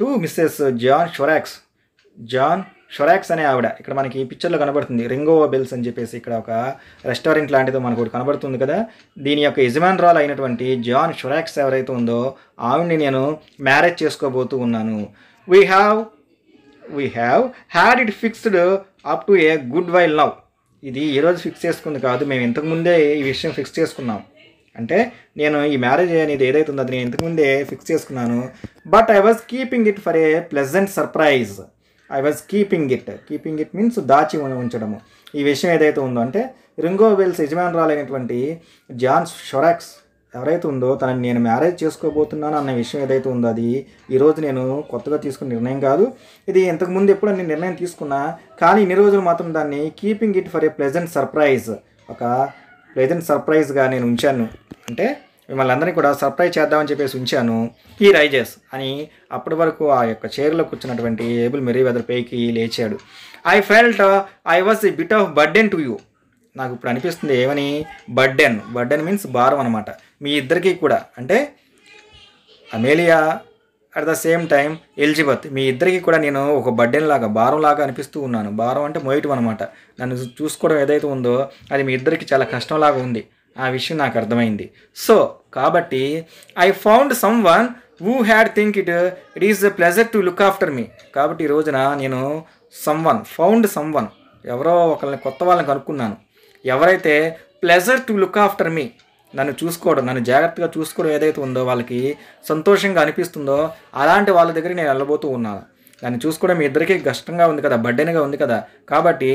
to Mrs John Shorrocks John Shorrocks అనే ఆవిడ ఇక్కడ మనకి ఈ పిక్చర్లో కనబడుతుంది రింగో బెల్స్ అని చెప్పేసి ఇక్కడ ఒక రెస్టారెంట్ లాంటిదో మనకు ఒకటి కనబడుతుంది కదా దీని యొక్క యజమానురాలు అయినటువంటి జాన్ షొరాక్స్ ఎవరైతే ఉందో ఆవిడ్ని నేను మ్యారేజ్ చేసుకోబోతూ ఉన్నాను we have we have had it fixed up to a good while now ఇది ఈరోజు ఫిక్స్ చేసుకుంది కాదు మేము ఇంతకుముందే ఈ విషయం ఫిక్స్ చేసుకున్నాం అంటే నేను ఈ మ్యారేజ్ అనేది ఏదైతే ఉందో అది నేను ఇంతకుముందే ఫిక్స్ చేసుకున్నాను but I was keeping it for a pleasant surprise I was keeping it keeping it means దాచి ఉంచడము ఈ విషయం ఏదైతే ఉందో అంటే రింగో వెల్స్ యజమానురాలైనటువంటి జాన్ షొరాక్స్ ఎవరైతే ఉందో తనని నేను మ్యారేజ్ చేసుకోబోతున్నాను అన్న విషయం ఏదైతే ఉందో అది ఈరోజు నేను కొత్తగా తీసుకున్న నిర్ణయం కాదు ఇది ఇంతకుముందు ఎప్పుడు నేను నిర్ణయం తీసుకున్నా కానీ ఇన్ని రోజులు మాత్రం దాన్ని keeping it for a pleasant surprise ఒక ప్లెజెంట్ సర్ప్రైజ్గా నేను ఉంచాను అంటే మిమ్మల్ని అందరినీ కూడా సర్ప్రైజ్ చేద్దామని చెప్పేసి ఉంచాను ఈ రైజెస్ అని అప్పటి వరకు ఆ యొక్క చైర్లో కూర్చున్నటువంటి ఏబుల్ మెరీ వెదర్ పేకి లేచాడు I felt I was a bit of burden to you నాకు ఇప్పుడు అనిపిస్తుంది ఏమని బర్డెన్ బర్డెన్ మీన్స్ భారం అనమాట మీ ఇద్దరికీ కూడా అంటే Amelia at the same time Elizabeth మీ ఇద్దరికీ కూడా నేను ఒక బర్డెన్ లాగా భారం లాగా అనిపిస్తూ ఉన్నాను భారం అంటే మోయటం అనమాట నన్ను చూసుకోవడం ఏదైతే ఉందో అది మీ ఇద్దరికి చాలా కష్టంలాగా ఉంది ఆ విషయం నాకు అర్థమైంది సో కాబట్టి I found someone who had think it it is the pleasure to look after me కాబట్టి ఈ రోజున నేను someone found someone ఎవరో ఒకరిని కొత్త వాళ్ళని కనుక్కున్నాను ఎవరైతే pleasure to look after me నన్ను చూసుకోవడం నన్ను జాగ్రత్తగా చూసుకోవడం ఏదైతే ఉందో వాళ్ళకి సంతోషంగా అనిపిస్తుందో అలాంటి వాళ్ళ దగ్గర నేను వెళ్ళబోతూ ఉన్నాను దాన్ని చూసుకోవడం మీ ఇద్దరికీ కష్టంగా ఉంది కదా బడ్డెనగా ఉంది కదా కాబట్టి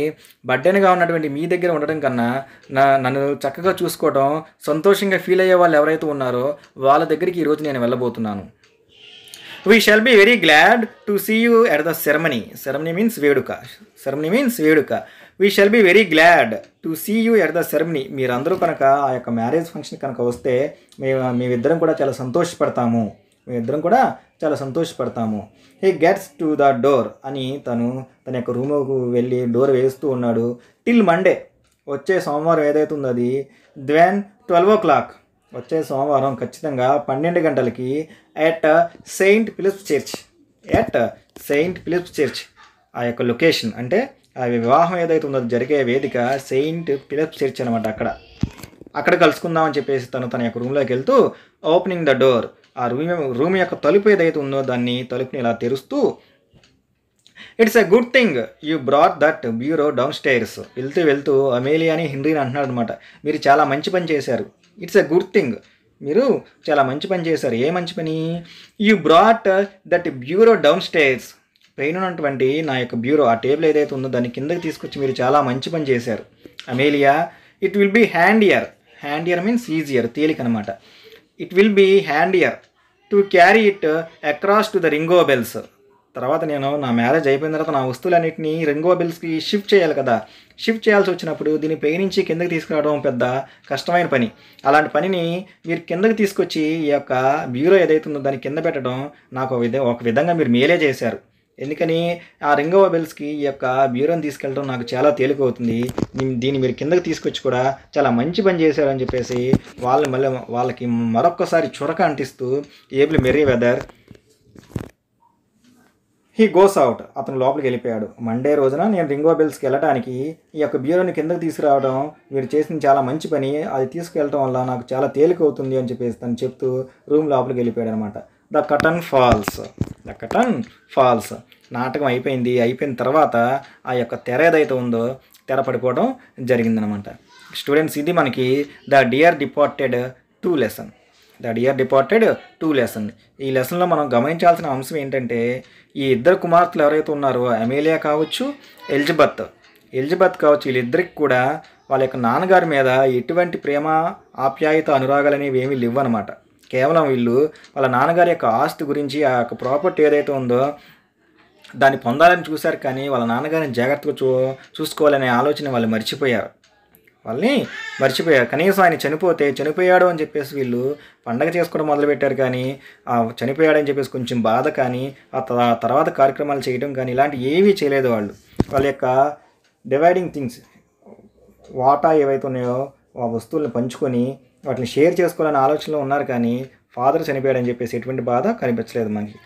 బడ్డెనగా ఉన్నటువంటి మీ దగ్గర ఉండడం కన్నా నా నన్ను చక్కగా చూసుకోవడం సంతోషంగా ఫీల్ అయ్యే వాళ్ళు ఎవరైతే ఉన్నారో వాళ్ళ దగ్గరికి ఈరోజు నేను వెళ్ళబోతున్నాను we shall be very glad to see you at the ceremony ceremony means వేడుక సెరమనీ మీన్స్ వేడుక we shall be very glad to see you at the ceremony మీరందరూ కనుక ఆ యొక్క మ్యారేజ్ ఫంక్షన్ కనుక వస్తే మేము మేమిద్దరం కూడా చాలా సంతోషపడతాము మేమిద్దరం కూడా చాలా సంతోషపడతాము he gets to the door అని తను తన యొక్క రూమ్కు వెళ్ళి డోర్ వేస్తూ ఉన్నాడు టిల్ మండే వచ్చే సోమవారం ఏదైతే ఉందో అది ద్వెన్ ట్వెల్వ్ ఓ క్లాక్ వచ్చే సోమవారం ఖచ్చితంగా పన్నెండు గంటలకి at Saint Philip's Church at Saint Philip's Church ఆ యొక్క లొకేషన్ అంటే ఆ వివాహం ఏదైతే ఉందో జరిగే వేదిక సెయింట్ ఫిలిప్స్ చర్చ్ అనమాట అక్కడ అక్కడ కలుసుకుందామని చెప్పేసి తను తన యొక్క రూమ్లోకి వెళ్తూ ఓపెనింగ్ ద డోర్ ఆ రూమ్ రూమ్ యొక్క తలుపు ఏదైతే ఉందో దాన్ని తలుపుని ఇలా తెరుస్తూ it's a good thing you brought that bureau downstairs వెళ్తూ వెళ్తూ అమేలియాని హెన్రీని అంటున్నాడు అనమాట మీరు చాలా మంచి పని చేశారు ఇట్స్ ఎ గుడ్ థింగ్ మీరు చాలా మంచి పని చేశారు ఏ మంచి పని you brought that bureau downstairs పైన ఉన్నటువంటి నా యొక్క బ్యూరో ఆ టేబుల్ ఏదైతే ఉందో దాన్ని కిందకి తీసుకొచ్చి మీరు చాలా మంచి పని చేశారు Amelia it will be handier handier means easier తేలిక అనమాట it will be handier to carry it across to the Ring o' Bells తర్వాత నేను నా మ్యారేజ్ అయిపోయిన తర్వాత నా వస్తువులన్నింటినీ రింగో బెల్స్కి షిఫ్ట్ చేయాలి కదా షిఫ్ట్ చేయాల్సి వచ్చినప్పుడు దీన్ని పై నుంచి కిందకి తీసుకురావడం పెద్ద కష్టమైన పని అలాంటి పనిని మీరు కిందకి తీసుకొచ్చి ఈ యొక్క బ్యూరో ఏదైతుందో దాన్ని కింద పెట్టడం నాకు ఒక విధంగా మీరు మేలే చేశారు ఎందుకని ఆ రింగ్ బెల్స్కి ఈ యొక్క బ్యూరోని తీసుకెళ్ళడం నాకు చాలా తేలికవుతుంది దీన్ని మీరు కిందకి తీసుకొచ్చి కూడా చాలా మంచి పని చేశారని చెప్పేసి వాళ్ళని మళ్ళీ వాళ్ళకి మరొక్కసారి చురక అంటిస్తూ Abel Merryweather he goes out అతను లోపలికి వెళ్ళిపోయాడు మండే రోజున నేను రింగో బెల్స్కి వెళ్ళడానికి ఈ యొక్క బ్యూరోని కిందకు తీసుకురావడం మీరు చేసిన చాలా మంచి పని అది తీసుకెళ్ళడం వల్ల నాకు చాలా తేలికవుతుంది అని చెప్పేసి తను చెప్తూ రూమ్ లోపలికి వెళ్ళిపోయాడు అనమాట the curtain falls the curtain falls నాటకం అయిపోయింది అయిపోయిన తర్వాత ఆ యొక్క తెర ఏదైతే ఉందో తెర పడిపోవడం జరిగిందనమాట స్టూడెంట్స్ ఇది మనకి the dear departed two lesson the dear departed two lesson ఈ లెసన్లో మనం గమనించాల్సిన అంశం ఏంటంటే ఈ ఇద్దరు కుమార్తెలు ఎవరైతే ఉన్నారో అమేలియా కావచ్చు ఎలిజబెత్ ఎలిజబెత్ కావచ్చు వీళ్ళిద్దరికి కూడా వాళ్ళ యొక్క నాన్నగారి మీద ఎటువంటి ప్రేమ ఆప్యాయత అనురాగాలు అనేవి ఏమీ లేవు అనమాట కేవలం వీళ్ళు వాళ్ళ నాన్నగారి యొక్క ఆస్తి గురించి ఆ యొక్క ప్రాపర్టీ ఏదైతే ఉందో దాన్ని పొందాలని చూశారు కానీ వాళ్ళ నాన్నగారిని జాగ్రత్తగా చూ చూసుకోవాలనే ఆలోచన వాళ్ళు మర్చిపోయారు వాళ్ళని మర్చిపోయారు కనీసం ఆయన చనిపోతే చనిపోయాడు అని చెప్పేసి వీళ్ళు పండగ చేసుకోవడం మొదలుపెట్టారు కానీ చనిపోయాడని చెప్పేసి కొంచెం బాధ కానీ ఆ తర్వాత కార్యక్రమాలు చేయడం కానీ ఇలాంటి ఏవీ చేయలేదు వాళ్ళు వాళ్ళ యొక్క డివైడింగ్ థింగ్స్ వాటా ఏవైతే ఉన్నాయో ఆ వస్తువులను పంచుకొని వాటిని షేర్ చేసుకోవాలని ఆలోచనలో ఉన్నారు కానీ ఫాదర్ చనిపోయాడని చెప్పేసి ఎటువంటి బాధ కనిపించలేదు మనకి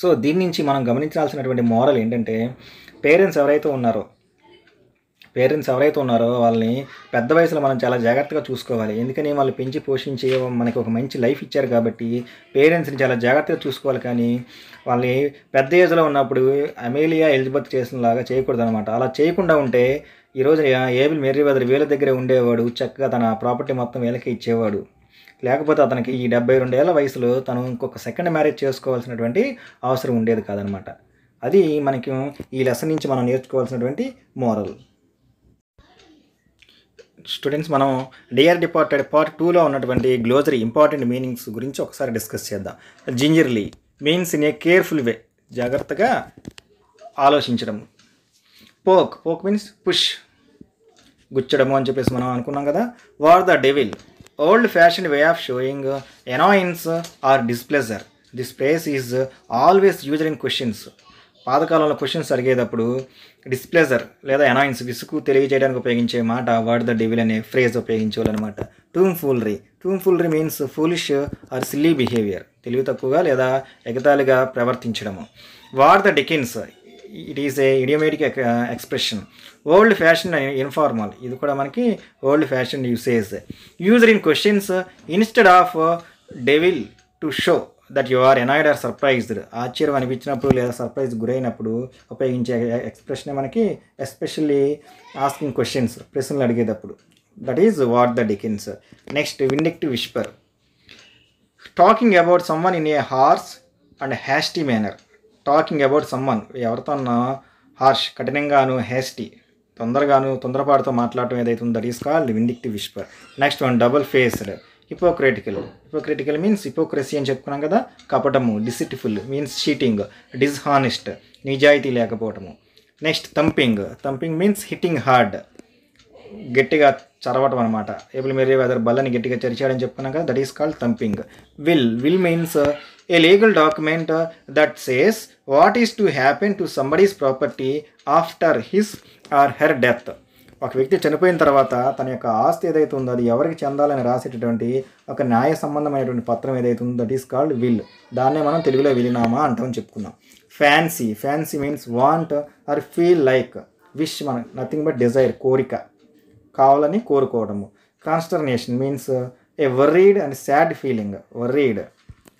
సో దీని నుంచి మనం గమనించాల్సినటువంటి మోరల్ ఏంటంటే పేరెంట్స్ ఎవరైతే ఉన్నారో పేరెంట్స్ ఎవరైతే ఉన్నారో వాళ్ళని పెద్ద వయసులో మనం చాలా జాగ్రత్తగా చూసుకోవాలి ఎందుకని వాళ్ళు పెంచి పోషించి మనకి ఒక మంచి లైఫ్ ఇచ్చారు కాబట్టి పేరెంట్స్ని చాలా జాగ్రత్తగా చూసుకోవాలి కానీ వాళ్ళని పెద్ద ఏజ్లో ఉన్నప్పుడు అమేలియా ఎలిజబెత్ చేసినలాగా చేయకూడదు అనమాట అలా చేయకుండా ఉంటే ఈరోజు ఏబిల్ మెర్రివెదర్ వీళ్ళ దగ్గరే ఉండేవాడు చక్కగా తన ప్రాపర్టీ మొత్తం వీళ్ళకి ఇచ్చేవాడు లేకపోతే అతనికి ఈ డెబ్బై రెండేళ్ల వయసులో తను ఇంకొక సెకండ్ మ్యారేజ్ చేసుకోవాల్సినటువంటి అవసరం ఉండేది కాదనమాట అది మనకి ఈ లెసన్ నుంచి మనం నేర్చుకోవాల్సినటువంటి మోరల్ స్టూడెంట్స్ మనం డియర్ డిపార్టెడ్ పార్ట్ టూలో ఉన్నటువంటి గ్లోజరీ ఇంపార్టెంట్ మీనింగ్స్ గురించి ఒకసారి డిస్కస్ చేద్దాం gingerly means in a careful way జాగ్రత్తగా ఆలోచించడం పోక్ పోక్ మీన్స్ పుష్ గుచ్చడము అని చెప్పేసి మనం అనుకున్నాం కదా what the devil old fashion way of showing annoyance or displeasure this place is always user in questions పాతకాలంలో క్వశ్చన్స్ అడిగేటప్పుడు డిస్ప్లేజర్ లేదా ఎనాయిన్స్ విసుగు తెలియజేయడానికి ఉపయోగించే మాట వర్డ్ ద డెవిల్ అనే ఫ్రేజ్ ఉపయోగించాలన్నమాట tomfoolery tomfoolery means foolish or silly behaviour తెలివి తక్కువగా లేదా ఎగతాళిగా ప్రవర్తించడము what the dickens it is a idiomatic expression old fashion informal ఇది కూడా మనకి old fashion usage user in questions instead of devil to show that you are annoyed or surprised ఆశ్చర్యం అనిపించినప్పుడు లేదా సర్ప్రైజ్ గురైనప్పుడు ఉపయోగించే ఎక్స్ప్రెషన్ మనకి ఎస్పెషల్లీ ఆస్కింగ్ క్వశ్చన్స్ ప్రశ్నలు అడిగేటప్పుడు that is what the dickens next to whisper talking about someone in a harsh and hasty manner talking about someone ఎవరితోన్నా హార్ష్ కఠినంగాను హేస్టీ తొందరగాను తొందరపాటుతో మాట్లాడటం ఏదైతే ఉందో that is called vindictive whisper next one double faced hypocritical hypocritical means hypocrisy అని చెప్పుకున్నాం కదా కపటము డిసిటిఫుల్ మీన్స్ షీటింగ్ డిస్హానెస్ట్ నిజాయితీ లేకపోవటము next thumping thumping means hitting hard గట్టిగా చరవటం అనమాట ఏబుల్ మేరీ వెదర్ బల్లని గట్టిగా చరిచాడని చెప్పుకున్నాక that is called thumping will will means a legal document that says what is to happen to somebody's property after his or her death ఒక వ్యక్తి చనిపోయిన తర్వాత తన యొక్క ఆస్తి ఏదైతే ఉందో అది ఎవరికి చెందాలని రాసేటటువంటి ఒక న్యాయ సంబంధమైనటువంటి పత్రం ఏదైతే ఉందో దట్ ఈస్ కాల్డ్ విల్ దాన్నే మనం తెలుగులో విలినామా అంటామని చెప్పుకున్నాం fancy fancy means want or feel like wish మన నథింగ్ బట్ డిజైర్ కోరిక కావాలని కోరుకోవడము consternation means a worried and sad feeling worried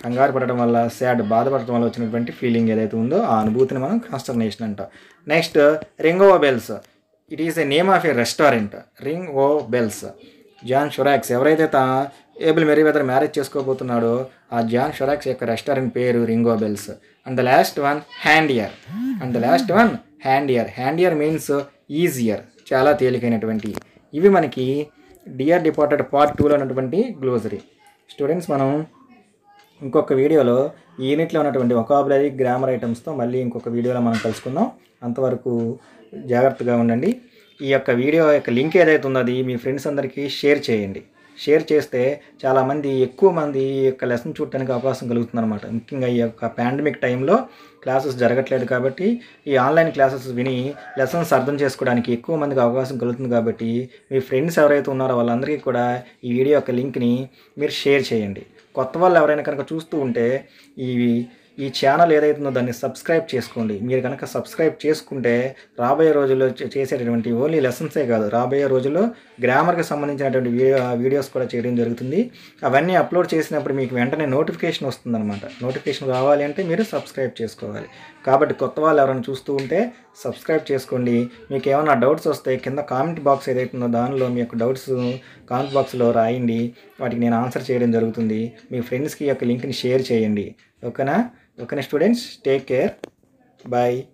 కంగారు పడటం వల్ల శాడ్ బాధపడటం వల్ల వచ్చినటువంటి ఫీలింగ్ ఏదైతే ఉందో ఆ అనుభూతిని మనం కాన్స్టర్నేషన్ అంటాం next Ring o' Bells it is a name of a restaurant Ring o' Bells John Shorrocks ఎవరైతే తా ఏబుల్ వెదర్ మ్యారేజ్ చేసుకోబోతున్నాడో ఆ జాన్ షొరాక్స్ యొక్క రెస్టారెంట్ పేరు Ring o' Bells and the last one handier and the last one handier handier means easier చాలా తేలికైనటువంటి ఇవి మనకి డిఆర్ డిపార్టెడ్ పార్ట్ టూలో ఉన్నటువంటి గ్లోజరీ స్టూడెంట్స్ మనం ఇంకొక వీడియోలో యూనిట్లో ఉన్నటువంటి ఒకాబులరీ గ్రామర్ ఐటమ్స్తో మళ్ళీ ఇంకొక వీడియోలో మనం కలుసుకుందాం అంతవరకు జాగ్రత్తగా ఉండండి ఈ యొక్క వీడియో యొక్క లింక్ ఏదైతే ఉందో అది మీ ఫ్రెండ్స్ అందరికీ షేర్ చేయండి షేర్ చేస్తే చాలామంది ఎక్కువ మంది ఈ యొక్క లెసన్ చూడటానికి అవకాశం కలుగుతుందన్నమాట ముఖ్యంగా ఈ యొక్క పాండమిక్ టైంలో క్లాసెస్ జరగట్లేదు కాబట్టి ఈ ఆన్లైన్ క్లాసెస్ విని లెసన్స్ అర్థం చేసుకోవడానికి ఎక్కువ మందికి అవకాశం కలుగుతుంది కాబట్టి మీ ఫ్రెండ్స్ ఎవరైతే ఉన్నారో వాళ్ళందరికీ కూడా ఈ వీడియో యొక్క లింక్ని మీరు షేర్ చేయండి కొత్త వాళ్ళు ఎవరైనా కనుక చూస్తూ ఉంటే ఈ ఈ ఛానల్ ఏదైతుందో దాన్ని సబ్స్క్రైబ్ చేసుకోండి మీరు కనుక సబ్స్క్రైబ్ చేసుకుంటే రాబోయే రోజుల్లో చేసేటటువంటి ఓన్లీ లెసన్సే కాదు రాబోయే రోజుల్లో గ్రామర్కి సంబంధించినటువంటి వీడియోస్ కూడా చేయడం జరుగుతుంది అవన్నీ అప్లోడ్ చేసినప్పుడు మీకు వెంటనే నోటిఫికేషన్ వస్తుందనమాట నోటిఫికేషన్ రావాలి అంటే మీరు సబ్స్క్రైబ్ చేసుకోవాలి కాబట్టి కొత్త వాళ్ళు ఎవరైనా చూస్తూ ఉంటే సబ్స్క్రైబ్ చేసుకోండి మీకు ఏమైనా డౌట్స్ వస్తే కింద కామెంట్ బాక్స్ ఏదైతుందో దానిలో మీ యొక్క డౌట్స్ కామెంట్ బాక్స్లో రాయండి వాటికి నేను ఆన్సర్ చేయడం జరుగుతుంది మీ ఫ్రెండ్స్కి యొక్క లింక్ని షేర్ చేయండి ఓకేనా okay students take care bye